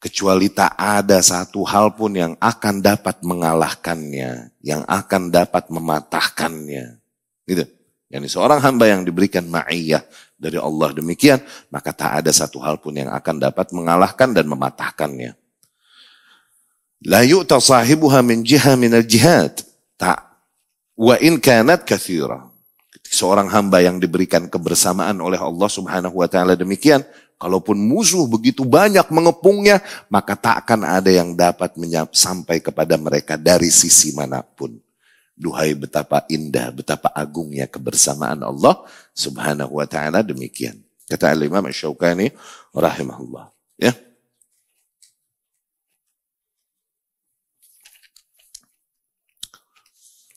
kecuali tak ada satu hal pun yang akan dapat mengalahkannya, yang akan dapat mematahkannya. Gitu. Yani seorang hamba yang diberikan ma'iyah dari Allah demikian, maka tak ada satu hal pun yang akan dapat mengalahkan dan mematahkannya. La yu'ta sahibuha min jiha al jihad. Tak. Wa in kanat kathirah seorang hamba yang diberikan kebersamaan oleh Allah Subhanahu wa taala demikian kalaupun musuh begitu banyak mengepungnya maka tak akan ada yang dapat sampai kepada mereka dari sisi manapun duhai betapa indah betapa agungnya kebersamaan Allah Subhanahu wa taala demikian kata Al Imam Syaukani rahimahullah ya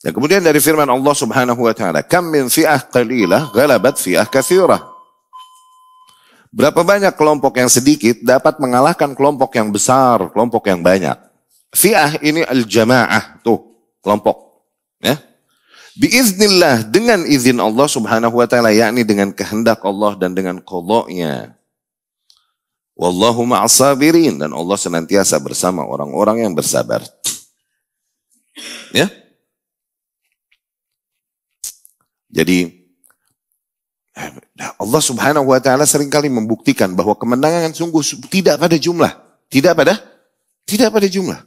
Dan kemudian dari firman Allah Subhanahu wa taala, "Kam min fi'ah qalilah ghalabat fi'ah katsirah." Berapa banyak kelompok yang sedikit dapat mengalahkan kelompok yang besar, kelompok yang banyak. Fi'ah ini al-jamaah tuh, kelompok, ya. Biiznillah dengan izin Allah Subhanahu wa taala yakni dengan kehendak Allah dan dengan kodoknya. Wallahu ma'asabirin dan Allah senantiasa bersama orang-orang yang bersabar. Ya. Jadi eh, nah, Allah Subhanahu wa taala seringkali membuktikan bahwa kemenangan sungguh tidak pada jumlah, tidak pada tidak pada jumlah.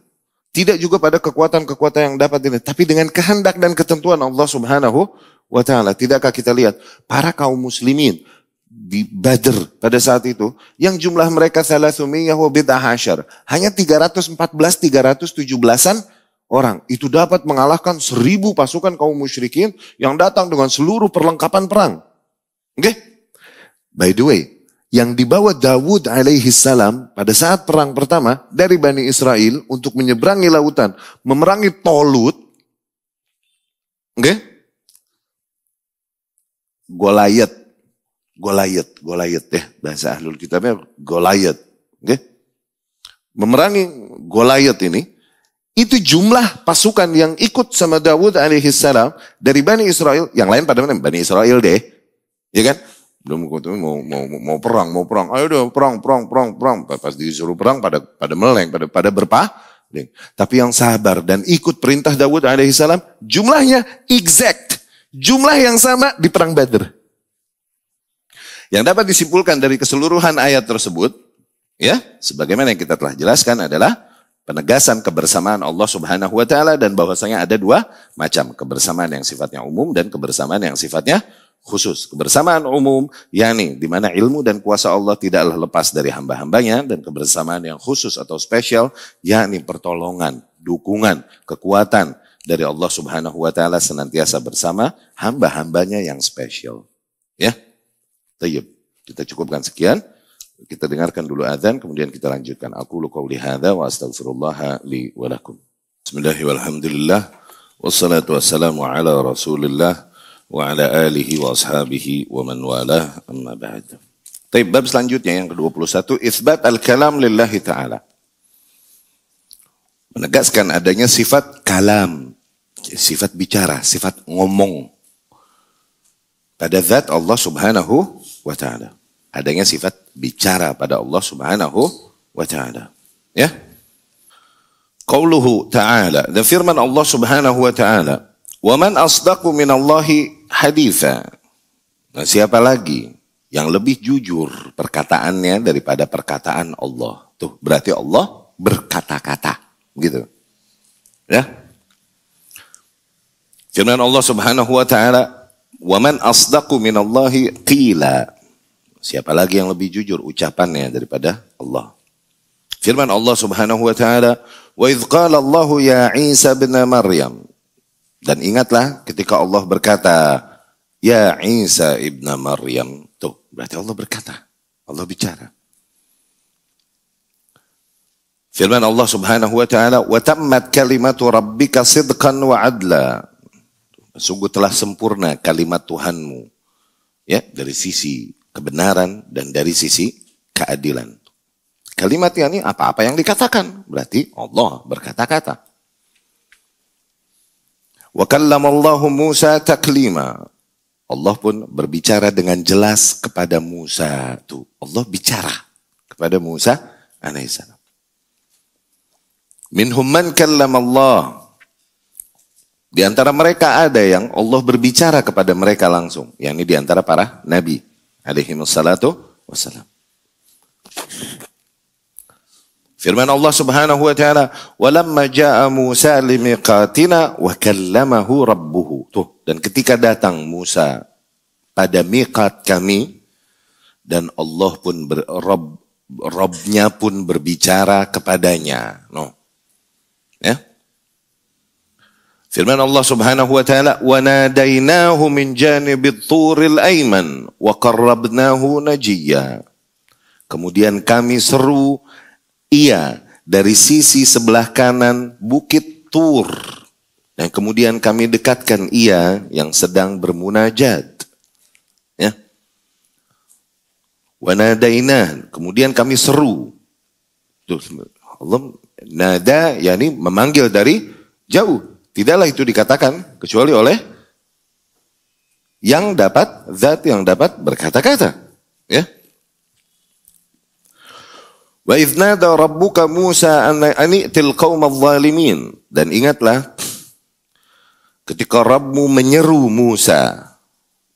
Tidak juga pada kekuatan-kekuatan yang dapat ini. tapi dengan kehendak dan ketentuan Allah Subhanahu wa taala. Tidakkah kita lihat para kaum muslimin di Badr pada saat itu yang jumlah mereka salah wa bid'ah hanya 314 317-an orang. Itu dapat mengalahkan seribu pasukan kaum musyrikin yang datang dengan seluruh perlengkapan perang. Oke? Okay? By the way, yang dibawa Dawud alaihi salam pada saat perang pertama dari Bani Israel untuk menyeberangi lautan, memerangi Tolut. Oke? Okay? Golayat. Golayat, Golayat ya. Bahasa ahlul kitabnya Golayat. Oke? Okay? Memerangi Golayat ini, itu jumlah pasukan yang ikut sama Dawud Salam dari Bani Israel. Yang lain pada mana? Bani Israel deh. Ya kan? Belum mau, mau, mau perang, mau perang. Ayo dong perang, perang, perang, perang. Pas disuruh perang pada pada meleng, pada pada berpah. Tapi yang sabar dan ikut perintah Dawud Salam jumlahnya exact. Jumlah yang sama di perang Badr. Yang dapat disimpulkan dari keseluruhan ayat tersebut, ya, sebagaimana yang kita telah jelaskan adalah penegasan kebersamaan Allah Subhanahu wa taala dan bahwasanya ada dua macam, kebersamaan yang sifatnya umum dan kebersamaan yang sifatnya khusus. Kebersamaan umum yakni di mana ilmu dan kuasa Allah tidaklah lepas dari hamba-hambanya dan kebersamaan yang khusus atau spesial yakni pertolongan, dukungan, kekuatan dari Allah Subhanahu wa taala senantiasa bersama hamba-hambanya yang spesial. Ya. Tayyib. Kita cukupkan sekian. Kita dengarkan dulu azan kemudian kita lanjutkan. Aku lu qauli hadza wa astaghfirullah li wa lakum. Bismillahirrahmanirrahim. Wassalatu wassalamu ala Rasulillah wa ala alihi wa ashabihi wa man wala amma ba'd. Baik, bab selanjutnya yang ke-21 isbat al-kalam lillahi taala. Menegaskan adanya sifat kalam, sifat bicara, sifat ngomong pada zat Allah Subhanahu wa taala. Adanya sifat bicara pada Allah Subhanahu wa taala. Ya. Qauluhu ta'ala, dan firman Allah Subhanahu wa taala, "Wa man asdaqu min Allahi haditha." Nah, siapa lagi yang lebih jujur perkataannya daripada perkataan Allah? Tuh, berarti Allah berkata-kata, gitu. Ya. Firman Allah Subhanahu wa taala, "Wa man asdaqu min Allahi qila." Siapa lagi yang lebih jujur ucapannya daripada Allah? Firman Allah Subhanahu wa taala, "Wa idz qala Allah ya Isa bin Maryam." Dan ingatlah ketika Allah berkata, "Ya Isa ibn Maryam." Tuh, berarti Allah berkata. Allah bicara. Firman Allah Subhanahu wa taala, "Wa tammat kalimatu rabbika sidqan wa adla." Sungguh telah sempurna kalimat Tuhanmu. Ya, dari sisi kebenaran dan dari sisi keadilan. Kalimat ini apa-apa yang dikatakan. Berarti Allah berkata-kata. Wa kallamallahu Musa taklima. Allah pun berbicara dengan jelas kepada Musa. Tuh, Allah bicara kepada Musa alaihissalam. Minhum man Allah. di antara mereka ada yang Allah berbicara kepada mereka langsung. Yang ini di antara para nabi alaihi wassalatu wassalam. Firman Allah Subhanahu wa taala, "Walamma jaa Musa limiqatina wa kallamahu rabbuhu." Tuh, dan ketika datang Musa pada miqat kami dan Allah pun ber, Rabb, Rabbnya pun berbicara kepadanya. No. Ya. Firman Allah Subhanahu wa taala, "Wa nadainahu min janibit turil aiman wa qarrabnahu najiyya." Kemudian kami seru ia dari sisi sebelah kanan bukit Tur. Dan kemudian kami dekatkan ia yang sedang bermunajat. Ya. Wa nadainah, kemudian kami seru. Tuh, Allah nada yakni memanggil dari jauh Tidaklah itu dikatakan kecuali oleh yang dapat zat yang dapat berkata-kata. Ya. Wa idnada rabbuka Musa ani til zalimin. Dan ingatlah ketika Rabbmu menyeru Musa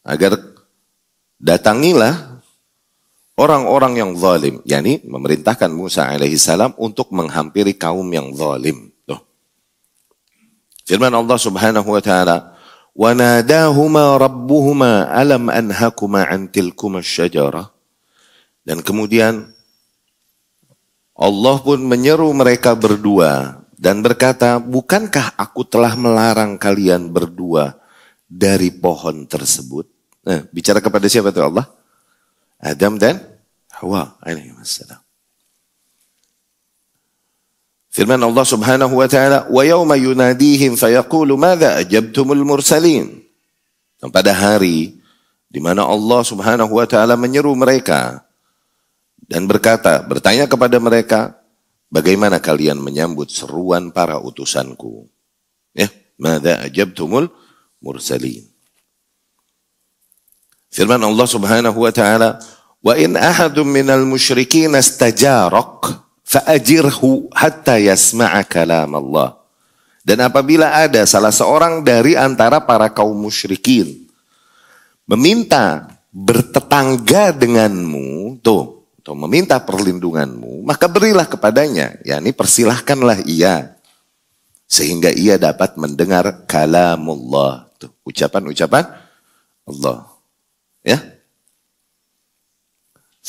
agar datangilah orang-orang yang zalim. yakni memerintahkan Musa alaihi salam untuk menghampiri kaum yang zalim. Firman Allah Subhanahu wa taala, "Wa nadahuma rabbuhuma alam anhakuma an tilkuma syajarah." Dan kemudian Allah pun menyeru mereka berdua dan berkata, "Bukankah aku telah melarang kalian berdua dari pohon tersebut?" Nah, bicara kepada siapa itu Allah? Adam dan Hawa alaihi wassalam. Firman Allah Subhanahu wa taala, "Wa yauma yunadihim fayaqulu madza ajabtumul mursalin?" Dan pada hari di mana Allah Subhanahu wa taala menyeru mereka dan berkata, bertanya kepada mereka, "Bagaimana kalian menyambut seruan para utusanku?" Ya, "Madza ajabtumul mursalin?" Firman Allah Subhanahu wa taala, "Wa in ahadun minal musyrikin Fa'ajirhu hatta yasma'a kalam Allah. Dan apabila ada salah seorang dari antara para kaum musyrikin meminta bertetangga denganmu, tuh, tuh meminta perlindunganmu, maka berilah kepadanya, yakni persilahkanlah ia sehingga ia dapat mendengar kalamullah, tuh ucapan-ucapan Allah. Ya,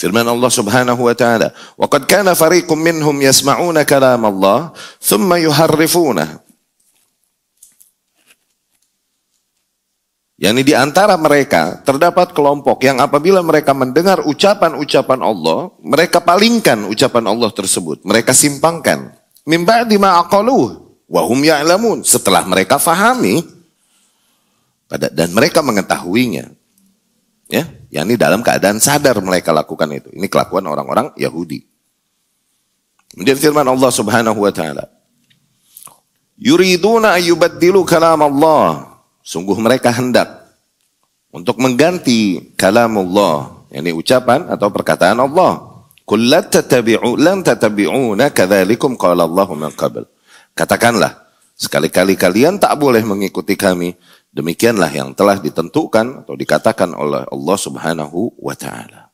Firman Allah Subhanahu wa taala, "Wa qad kana fariqum minhum yasma'una kalam Allah, thumma yuharrifuna." Yani di antara mereka terdapat kelompok yang apabila mereka mendengar ucapan-ucapan Allah, mereka palingkan ucapan Allah tersebut, mereka simpangkan. Mimba di ma'aqaluh, wahum ya'lamun. Setelah mereka fahami, dan mereka mengetahuinya. Ya, ini dalam keadaan sadar mereka lakukan itu. Ini kelakuan orang-orang Yahudi. Kemudian firman Allah Subhanahu wa taala. Yuriduna ayubaddilu kalam Allah. Sungguh mereka hendak untuk mengganti kalam Allah, Yani ucapan atau perkataan Allah. Kullat tatabi'u lan tatabi'una kadzalikum qala Allahu min qabl. Katakanlah, sekali-kali kalian tak boleh mengikuti kami Demikianlah yang telah ditentukan atau dikatakan oleh Allah Subhanahu wa taala.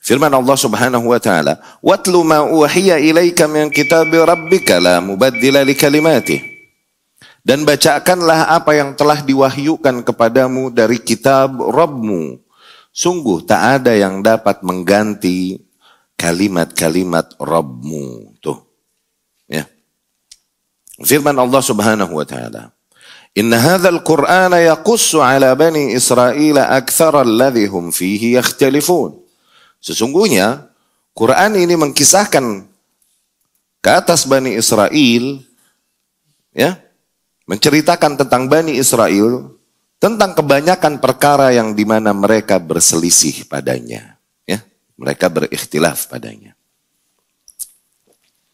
Firman Allah Subhanahu wa taala, "Watlu ma uhiya ilaika min kitabi rabbika la mubaddila li Dan bacakanlah apa yang telah diwahyukan kepadamu dari kitab Rabbmu. Sungguh tak ada yang dapat mengganti kalimat-kalimat Rabbmu. Tuh. Firman Allah Subhanahu wa taala, "Inna hadzal Qur'ana yaqussu 'ala bani Israil aktsara alladhi hum fihi yakhtalifun." Sesungguhnya Quran ini mengkisahkan ke atas Bani Israel ya, menceritakan tentang Bani Israel tentang kebanyakan perkara yang dimana mereka berselisih padanya, ya, mereka berikhtilaf padanya.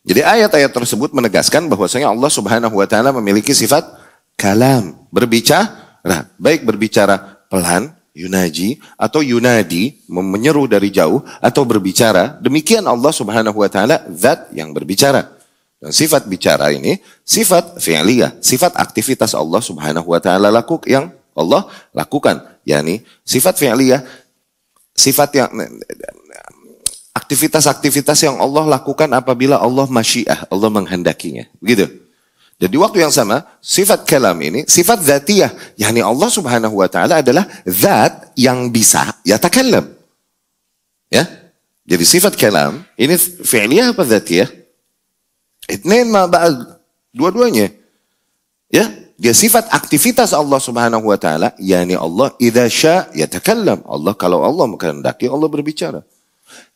Jadi ayat-ayat tersebut menegaskan bahwasanya Allah Subhanahu wa taala memiliki sifat kalam, berbicara, nah, baik berbicara pelan, yunaji atau yunadi menyeru dari jauh atau berbicara. Demikian Allah Subhanahu wa taala zat yang berbicara. Dan sifat bicara ini sifat fi'liyah, sifat aktivitas Allah Subhanahu wa taala laku yang Allah lakukan, yakni sifat fi'liyah sifat yang aktivitas-aktivitas yang Allah lakukan apabila Allah masyiah, Allah menghendakinya. Begitu. Dan di waktu yang sama, sifat kalam ini, sifat zatiyah. yakni Allah subhanahu wa ta'ala adalah zat yang bisa yatakallam. Ya? Jadi sifat kalam, ini fi'liyah apa zatiyah? Itnain ma'ba'ad. Dua-duanya. Ya? Dia sifat aktivitas Allah subhanahu wa ta'ala. yakni Allah idha sya' yatakallam. Allah kalau Allah menghendaki, Allah berbicara.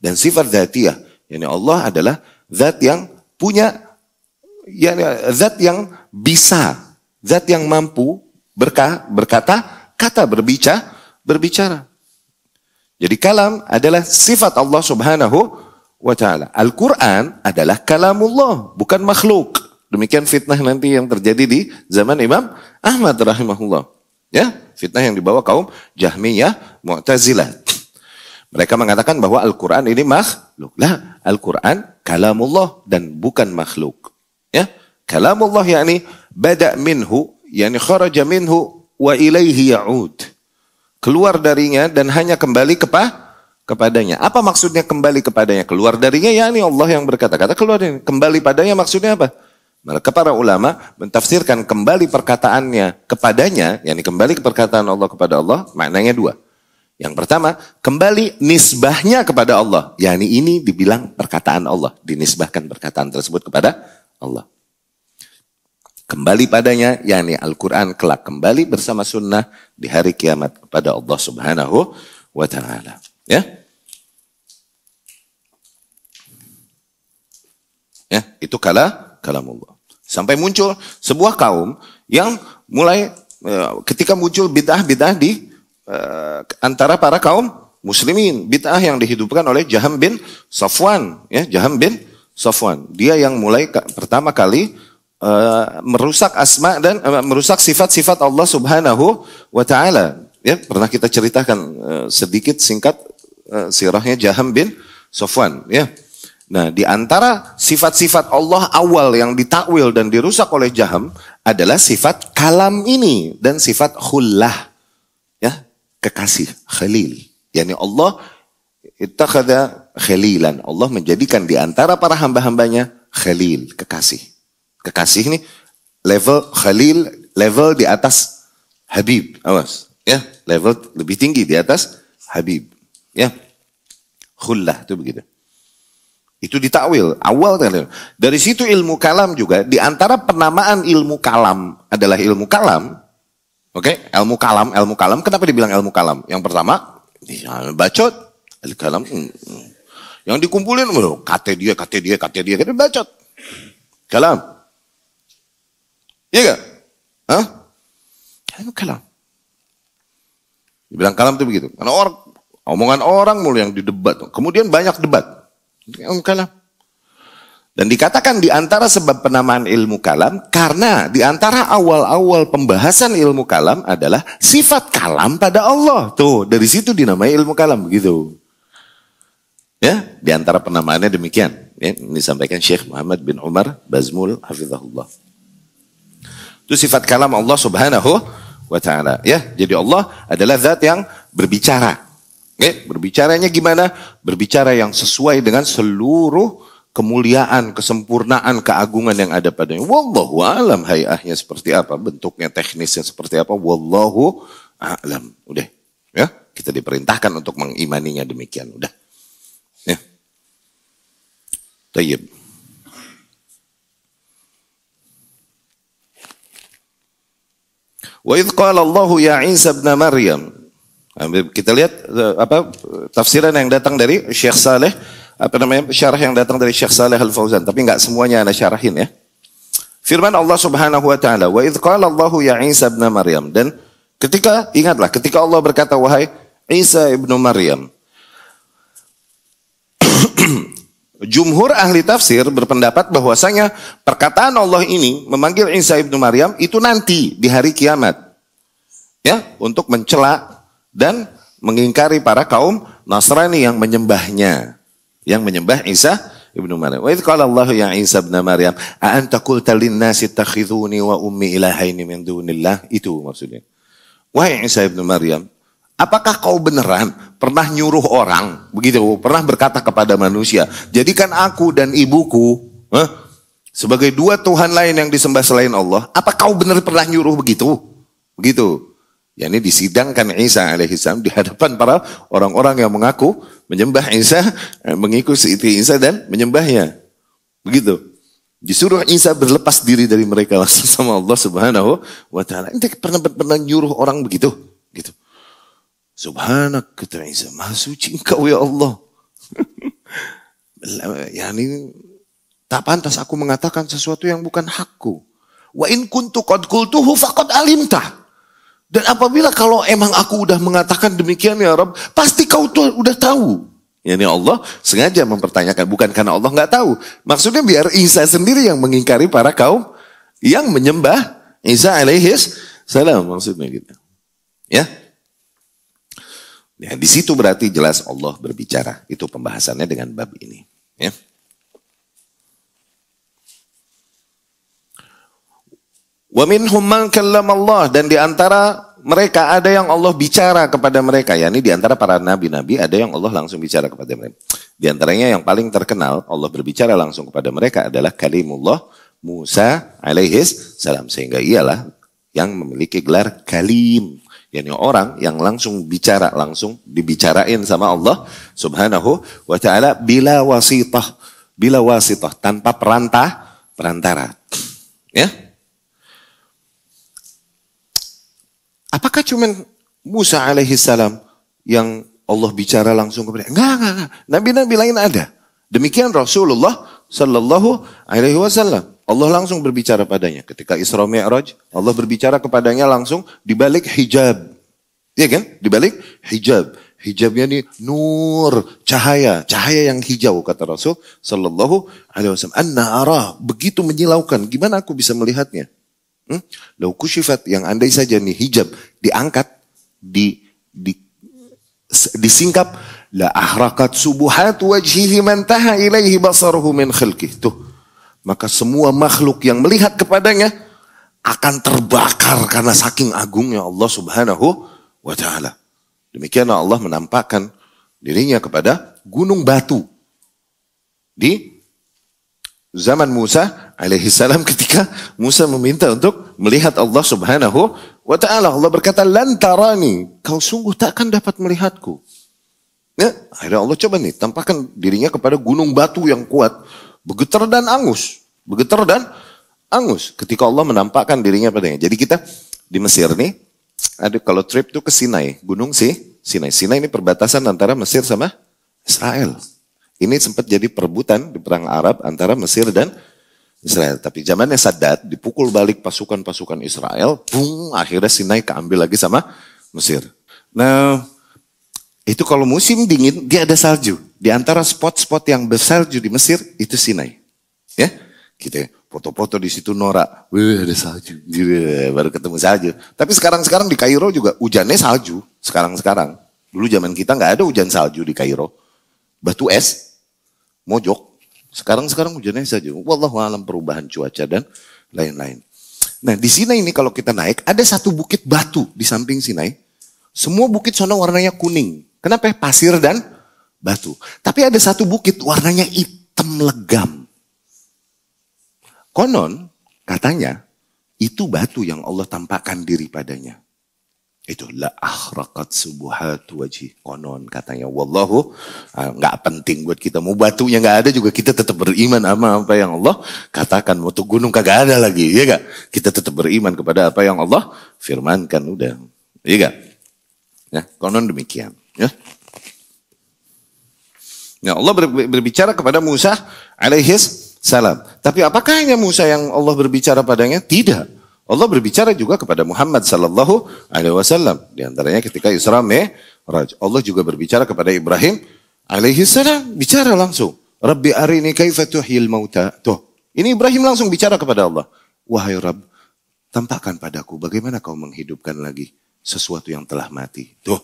Dan sifat zatiyah, yakni Allah adalah zat yang punya ya zat yang bisa, zat yang mampu berka, berkata, kata berbicara, berbicara. Jadi kalam adalah sifat Allah Subhanahu wa taala. Al-Qur'an adalah kalamullah, bukan makhluk. Demikian fitnah nanti yang terjadi di zaman Imam Ahmad rahimahullah. Ya, fitnah yang dibawa kaum Jahmiyah, Mu'tazilah. Mereka mengatakan bahwa Al-Quran ini makhluk. Lah, Al-Quran kalamullah dan bukan makhluk. Ya, kalamullah yakni bada minhu, yakni kharaja minhu wa ilaihi ya'ud. Keluar darinya dan hanya kembali kepa kepadanya. Apa maksudnya kembali kepadanya? Keluar darinya yakni Allah yang berkata-kata keluar darinya. kembali padanya maksudnya apa? Maka para ulama mentafsirkan kembali perkataannya kepadanya, yakni kembali ke perkataan Allah kepada Allah, maknanya dua. Yang pertama, kembali nisbahnya kepada Allah. yakni ini dibilang perkataan Allah, dinisbahkan perkataan tersebut kepada Allah. Kembali padanya, yakni Al-Quran kelak kembali bersama sunnah di hari kiamat kepada Allah subhanahu wa ta'ala. Ya? Ya, itu kala kalamullah. Sampai muncul sebuah kaum yang mulai eh, ketika muncul bidah-bidah di uh, antara para kaum muslimin. Bid'ah yang dihidupkan oleh Jaham bin Safwan, ya, Jaham bin Safwan. Dia yang mulai ke, pertama kali uh, merusak asma dan uh, merusak sifat-sifat Allah Subhanahu wa taala. Ya, pernah kita ceritakan uh, sedikit singkat uh, sirahnya Jaham bin Safwan, ya. Nah, di antara sifat-sifat Allah awal yang ditakwil dan dirusak oleh Jaham adalah sifat kalam ini dan sifat khullah kekasih, khalil. yakni Allah ittakhadha khalilan. Allah menjadikan di antara para hamba-hambanya khalil, kekasih. Kekasih ini level khalil, level di atas habib. Awas, ya, level lebih tinggi di atas habib. Ya. Khullah itu begitu. Itu ditakwil awal Dari situ ilmu kalam juga di antara penamaan ilmu kalam adalah ilmu kalam Oke, okay? ilmu kalam, ilmu kalam. Kenapa dibilang ilmu kalam? Yang pertama, bacot. Ilmu kalam. Hmm, hmm. Yang dikumpulin, loh, kata dia, kata dia, kata dia, kata bacot. Kalam. Iya gak? Hah? Ilmu kalam. Dibilang kalam itu begitu. Karena orang, omongan orang mulu yang didebat. Kemudian banyak debat. Ilmu kalam. Dan dikatakan di antara sebab penamaan ilmu kalam karena di antara awal-awal pembahasan ilmu kalam adalah sifat kalam pada Allah. Tuh, dari situ dinamai ilmu kalam begitu. Ya, di antara penamaannya demikian. Ya, ini disampaikan Syekh Muhammad bin Umar Bazmul hafizahullah. Itu sifat kalam Allah Subhanahu wa taala. Ya, jadi Allah adalah zat yang berbicara. Ya, berbicaranya gimana? Berbicara yang sesuai dengan seluruh kemuliaan, kesempurnaan, keagungan yang ada padanya. Wallahu alam hayahnya seperti apa, bentuknya teknisnya seperti apa, wallahu alam. Udah, ya kita diperintahkan untuk mengimaninya demikian. Udah, ya. Tayyib. Wa idh qala Allahu ya Isa ibn Maryam. Kita lihat eh, apa tafsiran yang datang dari Syekh Saleh apa namanya syarah yang datang dari Syekh Saleh Al Fauzan, tapi nggak semuanya ana syarahin ya. Firman Allah Subhanahu wa taala, "Wa idz qala Allahu ya Isa ibn Maryam." Dan ketika ingatlah ketika Allah berkata wahai Isa ibnu Maryam. Jumhur ahli tafsir berpendapat bahwasanya perkataan Allah ini memanggil Isa ibnu Maryam itu nanti di hari kiamat. Ya, untuk mencela dan mengingkari para kaum Nasrani yang menyembahnya yang menyembah Isa ibnu Maryam. Wa qala Allah ya Isa ibnu Maryam, a anta qulta lin-nasi takhiduni wa ummi ilahaini min dunillah? Itu maksudnya. Wahai Isa ibnu Maryam, apakah kau beneran pernah nyuruh orang begitu, pernah berkata kepada manusia, jadikan aku dan ibuku huh, eh, sebagai dua Tuhan lain yang disembah selain Allah? Apa kau bener pernah nyuruh begitu? Begitu ini disidangkan Isa alaihissalam di hadapan para orang-orang yang mengaku menyembah Isa, eh, mengikuti Isa dan menyembahnya. Begitu. Disuruh Isa berlepas diri dari mereka langsung sama Allah Subhanahu wa taala. Ini pernah pernah nyuruh orang begitu, gitu. Subhanak kata Isa, Maha suci engkau ya Allah. yani tak pantas aku mengatakan sesuatu yang bukan hakku. Wa in kuntu qad qultuhu faqad alimtah. Dan apabila kalau emang aku udah mengatakan demikian ya Rob, pasti kau tuh udah tahu. Ya ini Allah sengaja mempertanyakan, bukan karena Allah nggak tahu. Maksudnya biar Isa sendiri yang mengingkari para kaum yang menyembah Isa alaihis salam maksudnya gitu. Ya. Ya, di situ berarti jelas Allah berbicara. Itu pembahasannya dengan bab ini. Ya. Wa minhum man Allah dan di antara mereka ada yang Allah bicara kepada mereka. Ya, ini di antara para nabi-nabi ada yang Allah langsung bicara kepada mereka. Di antaranya yang paling terkenal Allah berbicara langsung kepada mereka adalah kalimullah Musa alaihis salam sehingga ialah yang memiliki gelar kalim yakni orang yang langsung bicara langsung dibicarain sama Allah Subhanahu wa taala bila wasitah bila wasitah tanpa perantah perantara ya Apakah cuman Musa alaihi salam yang Allah bicara langsung kepada Enggak, enggak, enggak. Nabi-nabi lain ada. Demikian Rasulullah sallallahu alaihi wasallam. Allah langsung berbicara padanya. Ketika Isra Mi'raj, Allah berbicara kepadanya langsung di balik hijab. Iya kan? Di balik hijab. Hijabnya ini nur, cahaya, cahaya yang hijau kata Rasul sallallahu alaihi wasallam. Anna arah, begitu menyilaukan. Gimana aku bisa melihatnya? Hmm? Lalu kusyifat yang andai saja nih hijab diangkat, di, di disingkap la ahrakat subuhat wajhihi man taha ilaihi basaruhu min khilkih. Tuh. Maka semua makhluk yang melihat kepadanya akan terbakar karena saking agungnya Allah Subhanahu wa taala. Demikianlah Allah menampakkan dirinya kepada gunung batu di zaman Musa alaihi salam ketika Musa meminta untuk melihat Allah Subhanahu wa taala. Allah berkata, "Lantarani, kau sungguh tak akan dapat melihatku." Ya, akhirnya Allah coba nih tampakkan dirinya kepada gunung batu yang kuat, bergetar dan angus, bergetar dan angus ketika Allah menampakkan dirinya padanya. Jadi kita di Mesir nih, ada kalau trip tuh ke Sinai, gunung sih, Sinai. Sinai ini perbatasan antara Mesir sama Israel. Ini sempat jadi perebutan di perang Arab antara Mesir dan Israel. Tapi zamannya Sadat dipukul balik pasukan-pasukan Israel, bung, akhirnya Sinai keambil lagi sama Mesir. Nah, itu kalau musim dingin dia ada salju. Di antara spot-spot yang bersalju di Mesir itu Sinai. Ya, kita Foto-foto di situ Nora, wih ada salju, baru ketemu salju. Tapi sekarang-sekarang di Kairo juga hujannya salju, sekarang-sekarang. Dulu zaman kita nggak ada hujan salju di Kairo. Batu es, mojok. Sekarang-sekarang hujannya saja. Wallahu alam perubahan cuaca dan lain-lain. Nah, di sini ini kalau kita naik, ada satu bukit batu di samping Sinai. Semua bukit sana warnanya kuning. Kenapa? Pasir dan batu. Tapi ada satu bukit warnanya hitam legam. Konon, katanya, itu batu yang Allah tampakkan diri padanya itu la akhraqat subuhat wajhi konon katanya wallahu ah, nggak uh, penting buat kita mau batunya nggak ada juga kita tetap beriman sama apa yang Allah katakan mau tuh gunung kagak ada lagi ya gak kita tetap beriman kepada apa yang Allah firmankan udah ya gak ya konon demikian ya Nah Allah berbicara kepada Musa alaihis salam. Tapi apakah hanya Musa yang Allah berbicara padanya? Tidak. Allah berbicara juga kepada Muhammad sallallahu alaihi wasallam di antaranya ketika Isra Mi'raj. Allah juga berbicara kepada Ibrahim alaihi salam bicara langsung. Rabbi arini kaifa tuhyil mauta. Tuh, ini Ibrahim langsung bicara kepada Allah. Wahai Rabb, tampakkan padaku bagaimana kau menghidupkan lagi sesuatu yang telah mati. Tuh.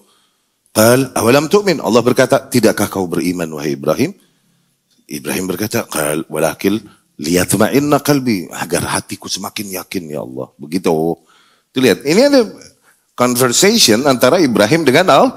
Qal awalam tu'min. Allah berkata, "Tidakkah kau beriman wahai Ibrahim?" Ibrahim berkata, "Qal walakin Lihat inna kalbi. Agar hatiku semakin yakin ya Allah. Begitu. Tuh lihat. Ini ada conversation antara Ibrahim dengan Allah.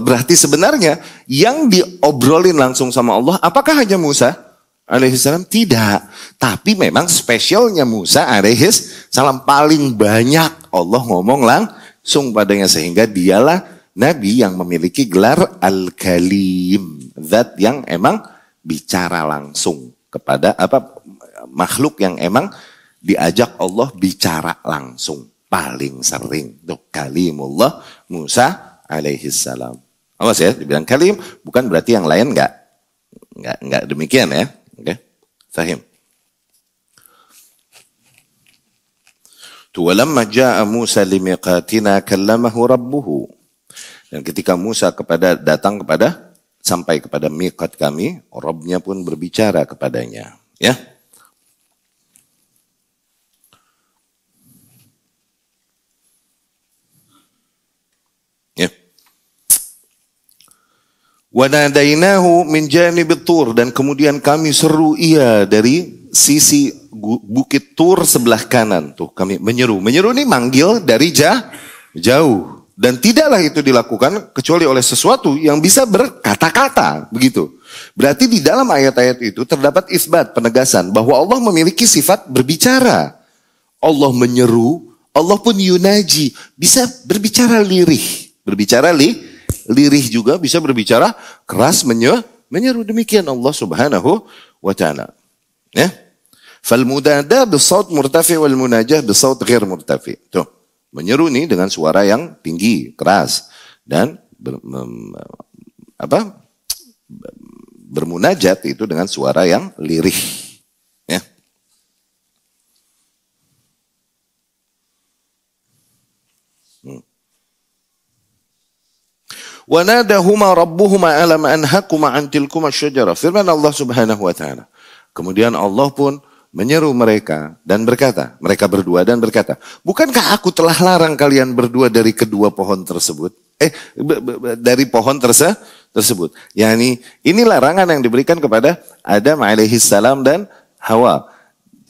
Berarti sebenarnya yang diobrolin langsung sama Allah. Apakah hanya Musa? alaihissalam tidak. Tapi memang spesialnya Musa alaihis salam paling banyak Allah ngomong langsung padanya sehingga dialah nabi yang memiliki gelar al-kalim, zat yang emang bicara langsung kepada apa makhluk yang emang diajak Allah bicara langsung paling sering tuh kalimullah Musa alaihi salam. Awas ya dibilang kalim bukan berarti yang lain enggak enggak enggak demikian ya. Oke. Okay. Fahim. Tuwalamma ja'a Musa limiqatina kallamahu rabbuhu. Dan ketika Musa kepada datang kepada sampai kepada miqat kami, Robnya pun berbicara kepadanya. Ya. ya. Wanadainahu menjani betur dan kemudian kami seru ia dari sisi bukit tur sebelah kanan tuh kami menyeru. Menyeru ini manggil dari jauh. Dan tidaklah itu dilakukan kecuali oleh sesuatu yang bisa berkata-kata, begitu. Berarti di dalam ayat-ayat itu terdapat isbat penegasan bahwa Allah memiliki sifat berbicara. Allah menyeru, Allah pun yunaji, bisa berbicara lirih, berbicara li, lirih juga bisa berbicara keras menye, menyeru demikian Allah Subhanahu wa taala. Ya. Fal mudada bisaut murtafi wal munajah bisaut ghair murtafi. Tuh. Menyeru nih dengan suara yang tinggi, keras dan ber, mem, apa? bermunajat itu dengan suara yang lirih. Ya. Hmm. Wanadahuma rabbuhuma alam anhakuma antilkuma syajara. Firman Allah Subhanahu wa taala. Kemudian Allah pun menyeru mereka dan berkata, mereka berdua dan berkata, bukankah aku telah larang kalian berdua dari kedua pohon tersebut? Eh, dari pohon terse, tersebut. Yani ini larangan yang diberikan kepada Adam alaihi salam dan Hawa.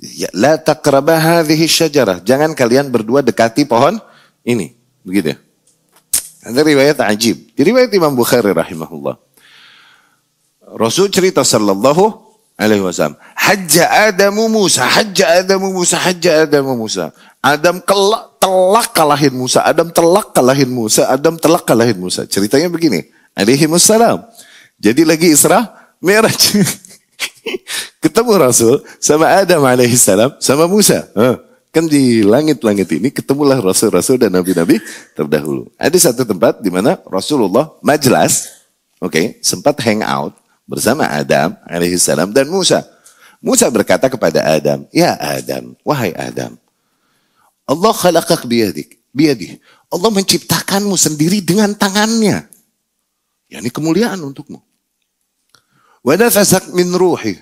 Ya, La taqraba hadhihi syajarah. Jangan kalian berdua dekati pohon ini. Begitu ya. Ada riwayat ajib. Di riwayat Imam Bukhari rahimahullah. Rasul cerita sallallahu alaihi wasallam. Hajja Adamu Musa, hajja Adamu Musa, hajja Adamu Musa. Adam kelak telak kalahin Musa, Adam telak kalahin Musa, Adam telak kalahin Musa. Ceritanya begini, alaihi wasallam Jadi lagi Isra Mi'raj. ketemu Rasul sama Adam alaihi salam sama Musa. Kan di langit-langit ini ketemulah Rasul-Rasul dan Nabi-Nabi terdahulu. Ada satu tempat di mana Rasulullah majelas, oke, okay, sempat hang out bersama Adam salam dan Musa. Musa berkata kepada Adam, "Ya Adam, wahai Adam, Allah khalaqak biyadik, biyadih. Allah menciptakanmu sendiri dengan tangannya. Ya, ini kemuliaan untukmu. Wa min ruhi.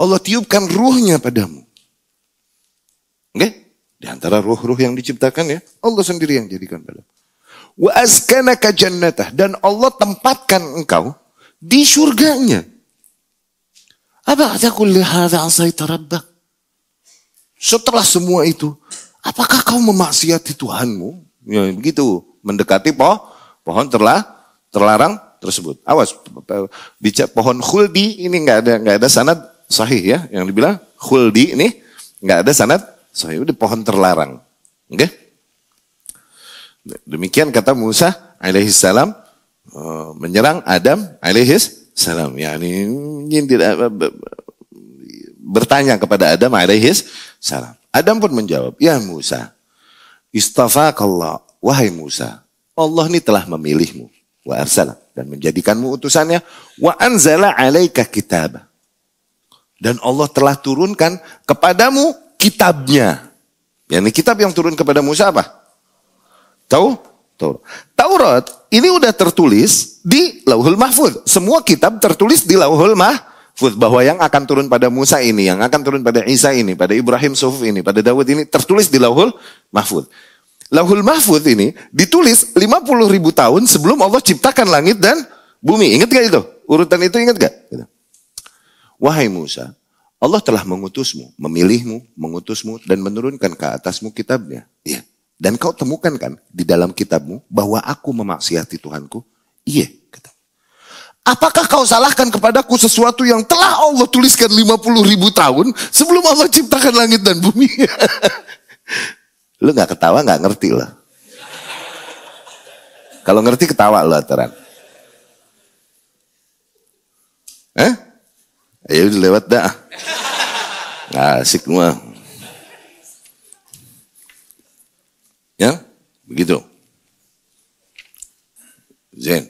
Allah tiupkan ruhnya padamu. Oke? Okay? Di antara ruh-ruh yang diciptakan ya, Allah sendiri yang jadikan padamu. Wa askanaka jannatah. Dan Allah tempatkan engkau di surganya. apa kulli lihat asaita rabbak. Setelah semua itu, apakah kau memaksiati Tuhanmu? Ya, begitu, mendekati pohon, pohon terlah, terlarang tersebut. Awas, bicara pohon khuldi ini nggak ada nggak ada sanad sahih ya, yang dibilang khuldi ini nggak ada sanad sahih, udah pohon terlarang. Oke? Okay? Demikian kata Musa alaihissalam Eh, menyerang Adam alaihis salam. Yani nyindir eh, bertanya kepada Adam alaihis salam. Adam pun menjawab, "Ya Musa, istafaqallah, wahai Musa, Allah ini telah memilihmu wa arsalah dan menjadikanmu utusannya wa anzala alaika kitab." Dan Allah telah turunkan kepadamu kitabnya. Yani kitab yang turun kepada Musa apa? Tahu? Taurat ini udah tertulis di Lauhul Mahfud. Semua kitab tertulis di Lauhul Mahfud bahwa yang akan turun pada Musa ini, yang akan turun pada Isa ini, pada Ibrahim Suf ini, pada Dawud ini tertulis di Lauhul Mahfud. Lauhul Mahfud ini ditulis 50 ribu tahun sebelum Allah ciptakan langit dan bumi. Ingat gak itu? Urutan itu ingat gak? Gitu. Wahai Musa, Allah telah mengutusmu, memilihmu, mengutusmu, dan menurunkan ke atasmu kitabnya. Iya. Dan kau temukan kan di dalam kitabmu bahwa aku memaksiati Tuhanku? Iya, kata. Apakah kau salahkan kepadaku sesuatu yang telah Allah tuliskan 50 ribu tahun sebelum Allah ciptakan langit dan bumi? lu gak ketawa gak ngerti lah. Kalau ngerti ketawa lo aturan. Eh? Ayo ya lewat dah. asik semua. Begitu. Zain.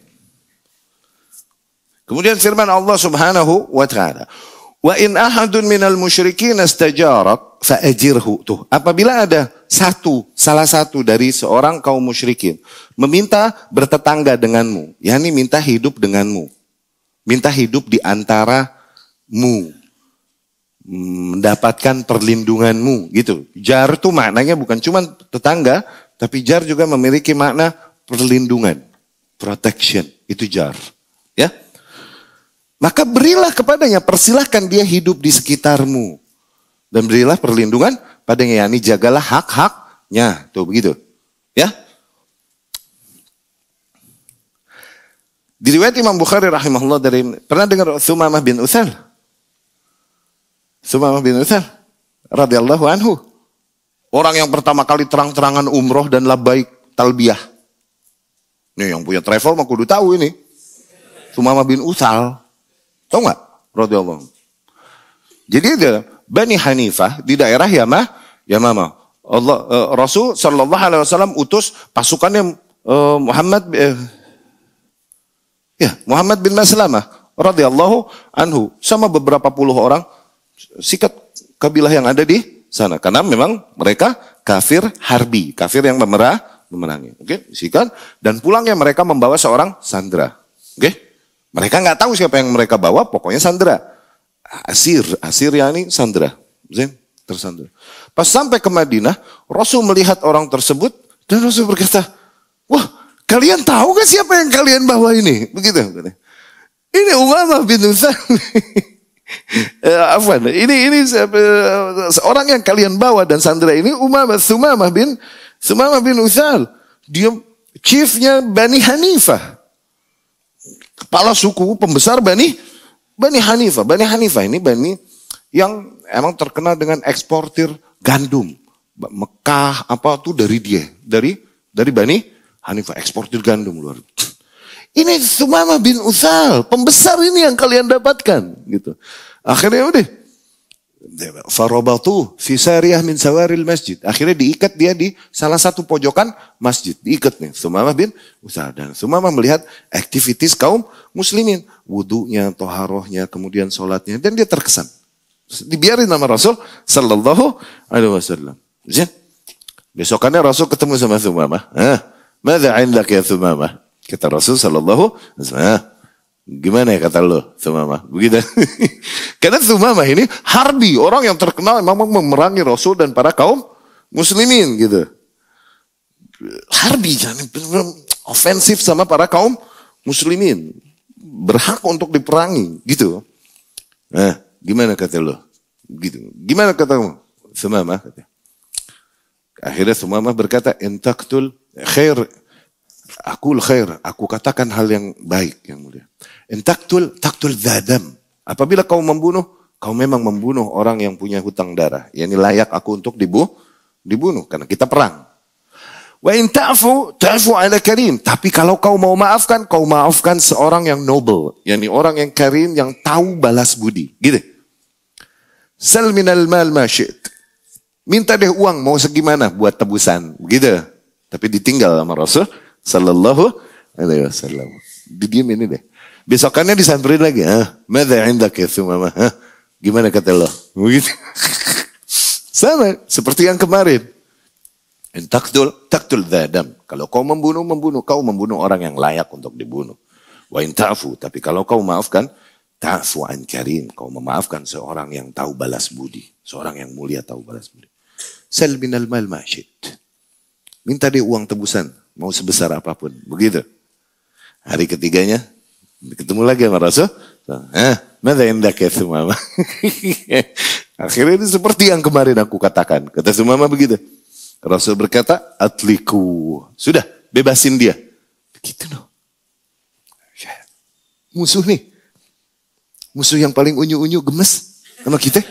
Kemudian firman Allah Subhanahu wa taala, "Wa in ahadun minal musyrikin astajarak fa'ajirhu." Tuh, apabila ada satu salah satu dari seorang kaum musyrikin meminta bertetangga denganmu, yakni minta hidup denganmu. Minta hidup di antara mu mendapatkan perlindunganmu gitu. Jar itu maknanya bukan cuma tetangga, tapi jar juga memiliki makna perlindungan, protection, itu jar. Ya. Maka berilah kepadanya, persilahkan dia hidup di sekitarmu. Dan berilah perlindungan padanya, yakni jagalah hak-haknya. Tuh begitu. Ya. Diriwayat Imam Bukhari rahimahullah dari pernah dengar Sumamah bin Utsal? Sumamah bin Utsal radhiyallahu anhu. Orang yang pertama kali terang-terangan umroh dan labaik talbiah. ini yang punya travel mah kudu tahu ini. Sumama bin Usal. Tahu nggak? Rasulullah. Jadi dia, Bani Hanifah di daerah Yamah, Yamama. Allah eh, Rasul Shallallahu Alaihi Wasallam utus pasukannya eh, Muhammad eh, ya Muhammad bin Maslamah radhiyallahu anhu sama beberapa puluh orang sikat kabilah yang ada di sana. Karena memang mereka kafir harbi, kafir yang memerah, memerangi. Oke, okay? Dan pulangnya mereka membawa seorang sandra Oke, okay? mereka nggak tahu siapa yang mereka bawa, pokoknya sandra Asir, asir sandra terus tersandra Pas sampai ke Madinah, Rasul melihat orang tersebut dan Rasul berkata, wah kalian tahu gak siapa yang kalian bawa ini? Begitu. Ini Umamah bin Utsman. Eh, afwan, ini ini seorang yang kalian bawa dan Sandra ini Umamah Sumamah bin Sumamah bin usal, Dia chiefnya Bani Hanifah. Kepala suku pembesar Bani Bani Hanifah. Bani Hanifah ini Bani yang emang terkenal dengan eksportir gandum. Mekah apa tuh dari dia, dari dari Bani Hanifah eksportir gandum luar biasa. Ini Sumama bin Usal, pembesar ini yang kalian dapatkan. gitu. Akhirnya ya udah, farobatu fi min sawaril masjid. Akhirnya diikat dia di salah satu pojokan masjid. Diikat nih. Sumamah bin Usal. Dan Sumamah melihat aktivitas kaum muslimin. Wudhunya, toharohnya, kemudian sholatnya. Dan dia terkesan. Dibiarin nama Rasul Sallallahu Alaihi Wasallam. Ya. Besokannya Rasul ketemu sama Sumamah. Ah, Mada indak ya Sumamah? Kata Rasul Sallallahu Alaihi Gimana ya kata lo, Sumamah? Begitu. Karena Sumamah ini harbi, orang yang terkenal memang memerangi Rasul dan para kaum muslimin gitu. Harbi, jangan ofensif sama para kaum muslimin. Berhak untuk diperangi, gitu. Nah, gimana kata lo? Gitu. Gimana kata Sumamah? Akhirnya Sumamah berkata, entaktul khair Aku khair, aku katakan hal yang baik yang mulia. Intaktul taktul zadam. Apabila kau membunuh, kau memang membunuh orang yang punya hutang darah. Yani layak aku untuk dibu, dibunuh karena kita perang. Wa in ta'fu ta'fu ala karim. Tapi kalau kau mau maafkan, kau maafkan seorang yang noble, yakni orang yang karim yang tahu balas budi. Gitu. Sal minal mal ma Minta deh uang mau segimana buat tebusan, begitu. Tapi ditinggal sama Rasul Sallallahu alaihi wasallam. Didiam ini deh. Besokannya disamperin lagi. Ah, mada indak ya mama. Ah, gimana kata Allah? Oh, Begitu. Sama seperti yang kemarin. Taktul, taktul dadam. Kalau kau membunuh, membunuh. Kau membunuh orang yang layak untuk dibunuh. Wa ta'fu. Tapi kalau kau maafkan, ta'fu an karim. Kau memaafkan seorang yang tahu balas budi. Seorang yang mulia tahu balas budi. Sel minal mal masyid. Minta dia uang tebusan. Mau sebesar apapun. Begitu. Hari ketiganya ketemu lagi sama Rasul. Nah, eh, mada indaka Sumama. Akhirnya ini seperti yang kemarin aku katakan. Kata Sumama begitu. Rasul berkata, atliku. Sudah, bebasin dia. Begitu no. Ya, musuh nih. Musuh yang paling unyu-unyu gemes sama kita.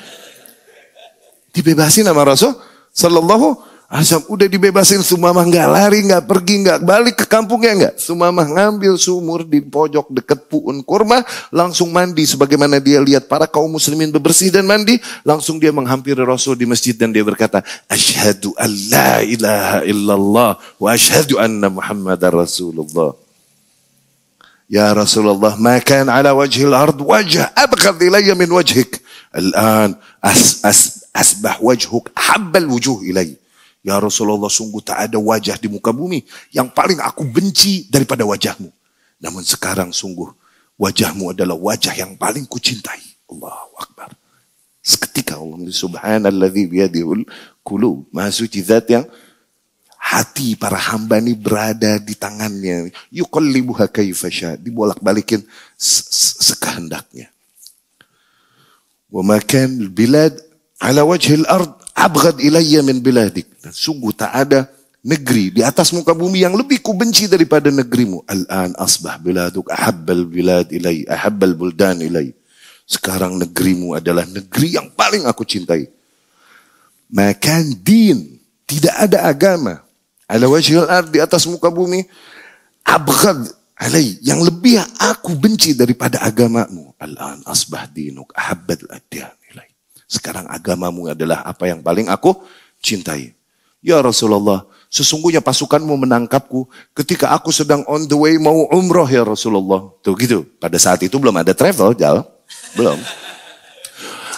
Dibebasin sama Rasul. Sallallahu Asam udah dibebasin, Sumamah nggak lari, nggak pergi, nggak balik ke kampungnya nggak. Sumamah ngambil sumur di pojok deket puun kurma, langsung mandi sebagaimana dia lihat para kaum muslimin bebersih dan mandi, langsung dia menghampiri Rasul di masjid dan dia berkata, Ashhadu an ilaha illallah wa ashhadu anna Muhammadar Rasulullah. Ya Rasulullah, makan ala wajhil ard wajah abghad ilayya min wajhik. Al-an as, as, asbah wajhuk habbal wujuh ilayya. Ya Rasulullah sungguh tak ada wajah di muka bumi yang paling aku benci daripada wajahmu. Namun sekarang sungguh wajahmu adalah wajah yang paling kucintai. Allahu Akbar. Seketika Allah subhanalladzi biyadihul Kulu Maha suci zat yang hati para hamba ini berada di tangannya. Yukallibuha yufasha Dibolak-balikin sekehendaknya. Wa makan bilad ala wajhil ard abghad ilayya min biladik. Dan sungguh tak ada negeri di atas muka bumi yang lebih kubenci daripada negerimu. Al-an asbah biladuk ahabbal bilad ilai, ahabbal buldan ilai. Sekarang negerimu adalah negeri yang paling aku cintai. Makan din, tidak ada agama. Ala wajhil ard di atas muka bumi. Abghad alai, yang lebih aku benci daripada agamamu. Al-an asbah dinuk ahabbal adyan. Sekarang agamamu adalah apa yang paling aku cintai. Ya Rasulullah, sesungguhnya pasukanmu menangkapku ketika aku sedang on the way mau umroh ya Rasulullah. Tuh gitu. Pada saat itu belum ada travel, Jal. Belum.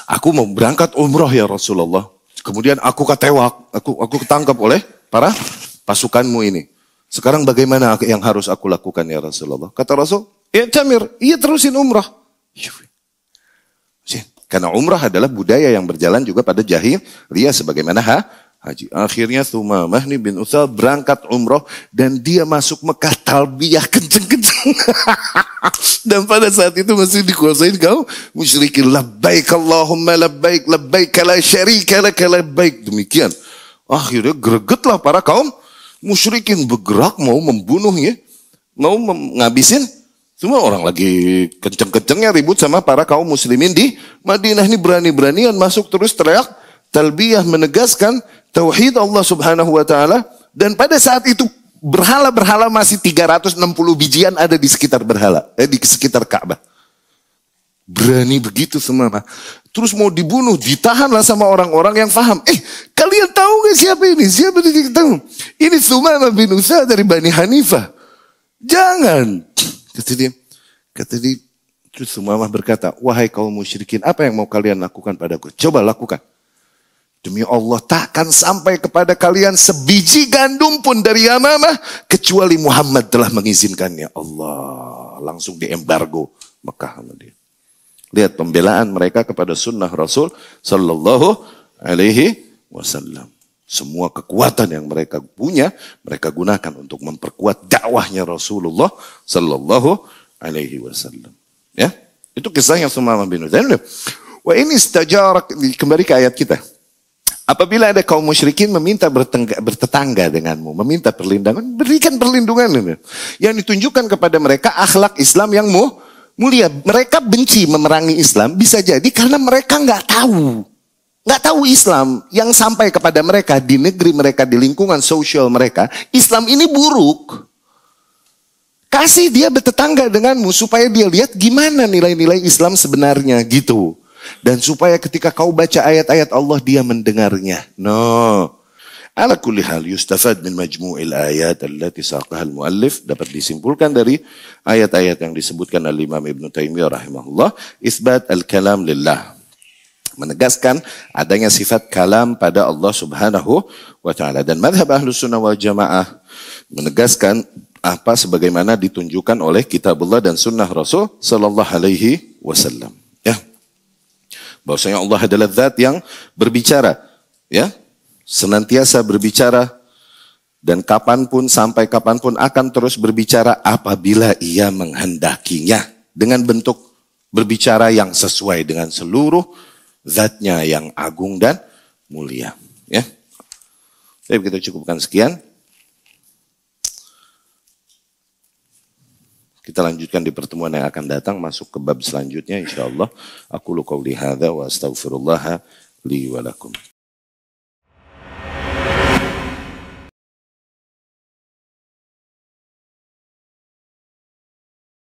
Aku mau berangkat umroh ya Rasulullah. Kemudian aku ketewak, aku aku ketangkap oleh para pasukanmu ini. Sekarang bagaimana yang harus aku lakukan ya Rasulullah? Kata Rasul, ya camir iya terusin umroh karena umrah adalah budaya yang berjalan juga pada jahil ria sebagaimana ha, haji. Akhirnya Thumamah Mahni bin Utsal berangkat umrah dan dia masuk Mekah talbiyah kenceng-kenceng. dan pada saat itu masih dikuasai kau musyrikin labbaik Allahumma labbaik labbaik la syarika kala labbaik demikian. Akhirnya gregetlah para kaum musyrikin bergerak mau membunuhnya, mau menghabisin semua orang lagi kenceng-kencengnya ribut sama para kaum muslimin di Madinah ini berani-beranian masuk terus teriak talbiyah menegaskan tauhid Allah Subhanahu wa taala dan pada saat itu berhala-berhala masih 360 bijian ada di sekitar berhala, eh, di sekitar Ka'bah. Berani begitu semua. Terus mau dibunuh, ditahanlah sama orang-orang yang faham Eh, kalian tahu gak siapa ini? Siapa ini? Tahu? Ini Sumama bin Usa dari Bani Hanifah. Jangan. Di kata terus justru Muhammad berkata, wahai kaum musyrikin, apa yang mau kalian lakukan padaku? Coba lakukan. Demi Allah takkan sampai kepada kalian sebiji gandum pun dari Yamamah kecuali Muhammad telah mengizinkannya. Allah langsung diembargo Mekah Lihat pembelaan mereka kepada sunnah Rasul Sallallahu Alaihi Wasallam. Semua kekuatan yang mereka punya, mereka gunakan untuk memperkuat dakwahnya Rasulullah Shallallahu Alaihi Wasallam. Ya, itu kisahnya semua bin Uzair. wah ini istajarak kembali ke ayat kita. Apabila ada kaum musyrikin meminta bertetangga denganmu, meminta perlindungan, berikan perlindungan ini. Yang ditunjukkan kepada mereka akhlak Islam yang mulia. Mereka benci memerangi Islam bisa jadi karena mereka nggak tahu nggak tahu Islam yang sampai kepada mereka di negeri mereka, di lingkungan sosial mereka, Islam ini buruk. Kasih dia bertetangga denganmu supaya dia lihat gimana nilai-nilai Islam sebenarnya gitu. Dan supaya ketika kau baca ayat-ayat Allah dia mendengarnya. No. Ala kulli hal yustafad min majmu'il ayat allati saqaha muallif dapat disimpulkan dari ayat-ayat yang disebutkan oleh Imam Ibnu Taimiyah rahimahullah isbat al-kalam lillah menegaskan adanya sifat kalam pada Allah Subhanahu wa taala dan madhab ahlu sunnah wal jamaah menegaskan apa sebagaimana ditunjukkan oleh kitabullah dan sunnah Rasul sallallahu alaihi wasallam ya bahwasanya Allah adalah zat yang berbicara ya senantiasa berbicara dan kapanpun sampai kapanpun akan terus berbicara apabila ia menghendakinya dengan bentuk berbicara yang sesuai dengan seluruh zatnya yang agung dan mulia. Ya. Jadi kita cukupkan sekian. Kita lanjutkan di pertemuan yang akan datang masuk ke bab selanjutnya Insya Allah. Aku lu qauli hadza wa astaghfirullah li wa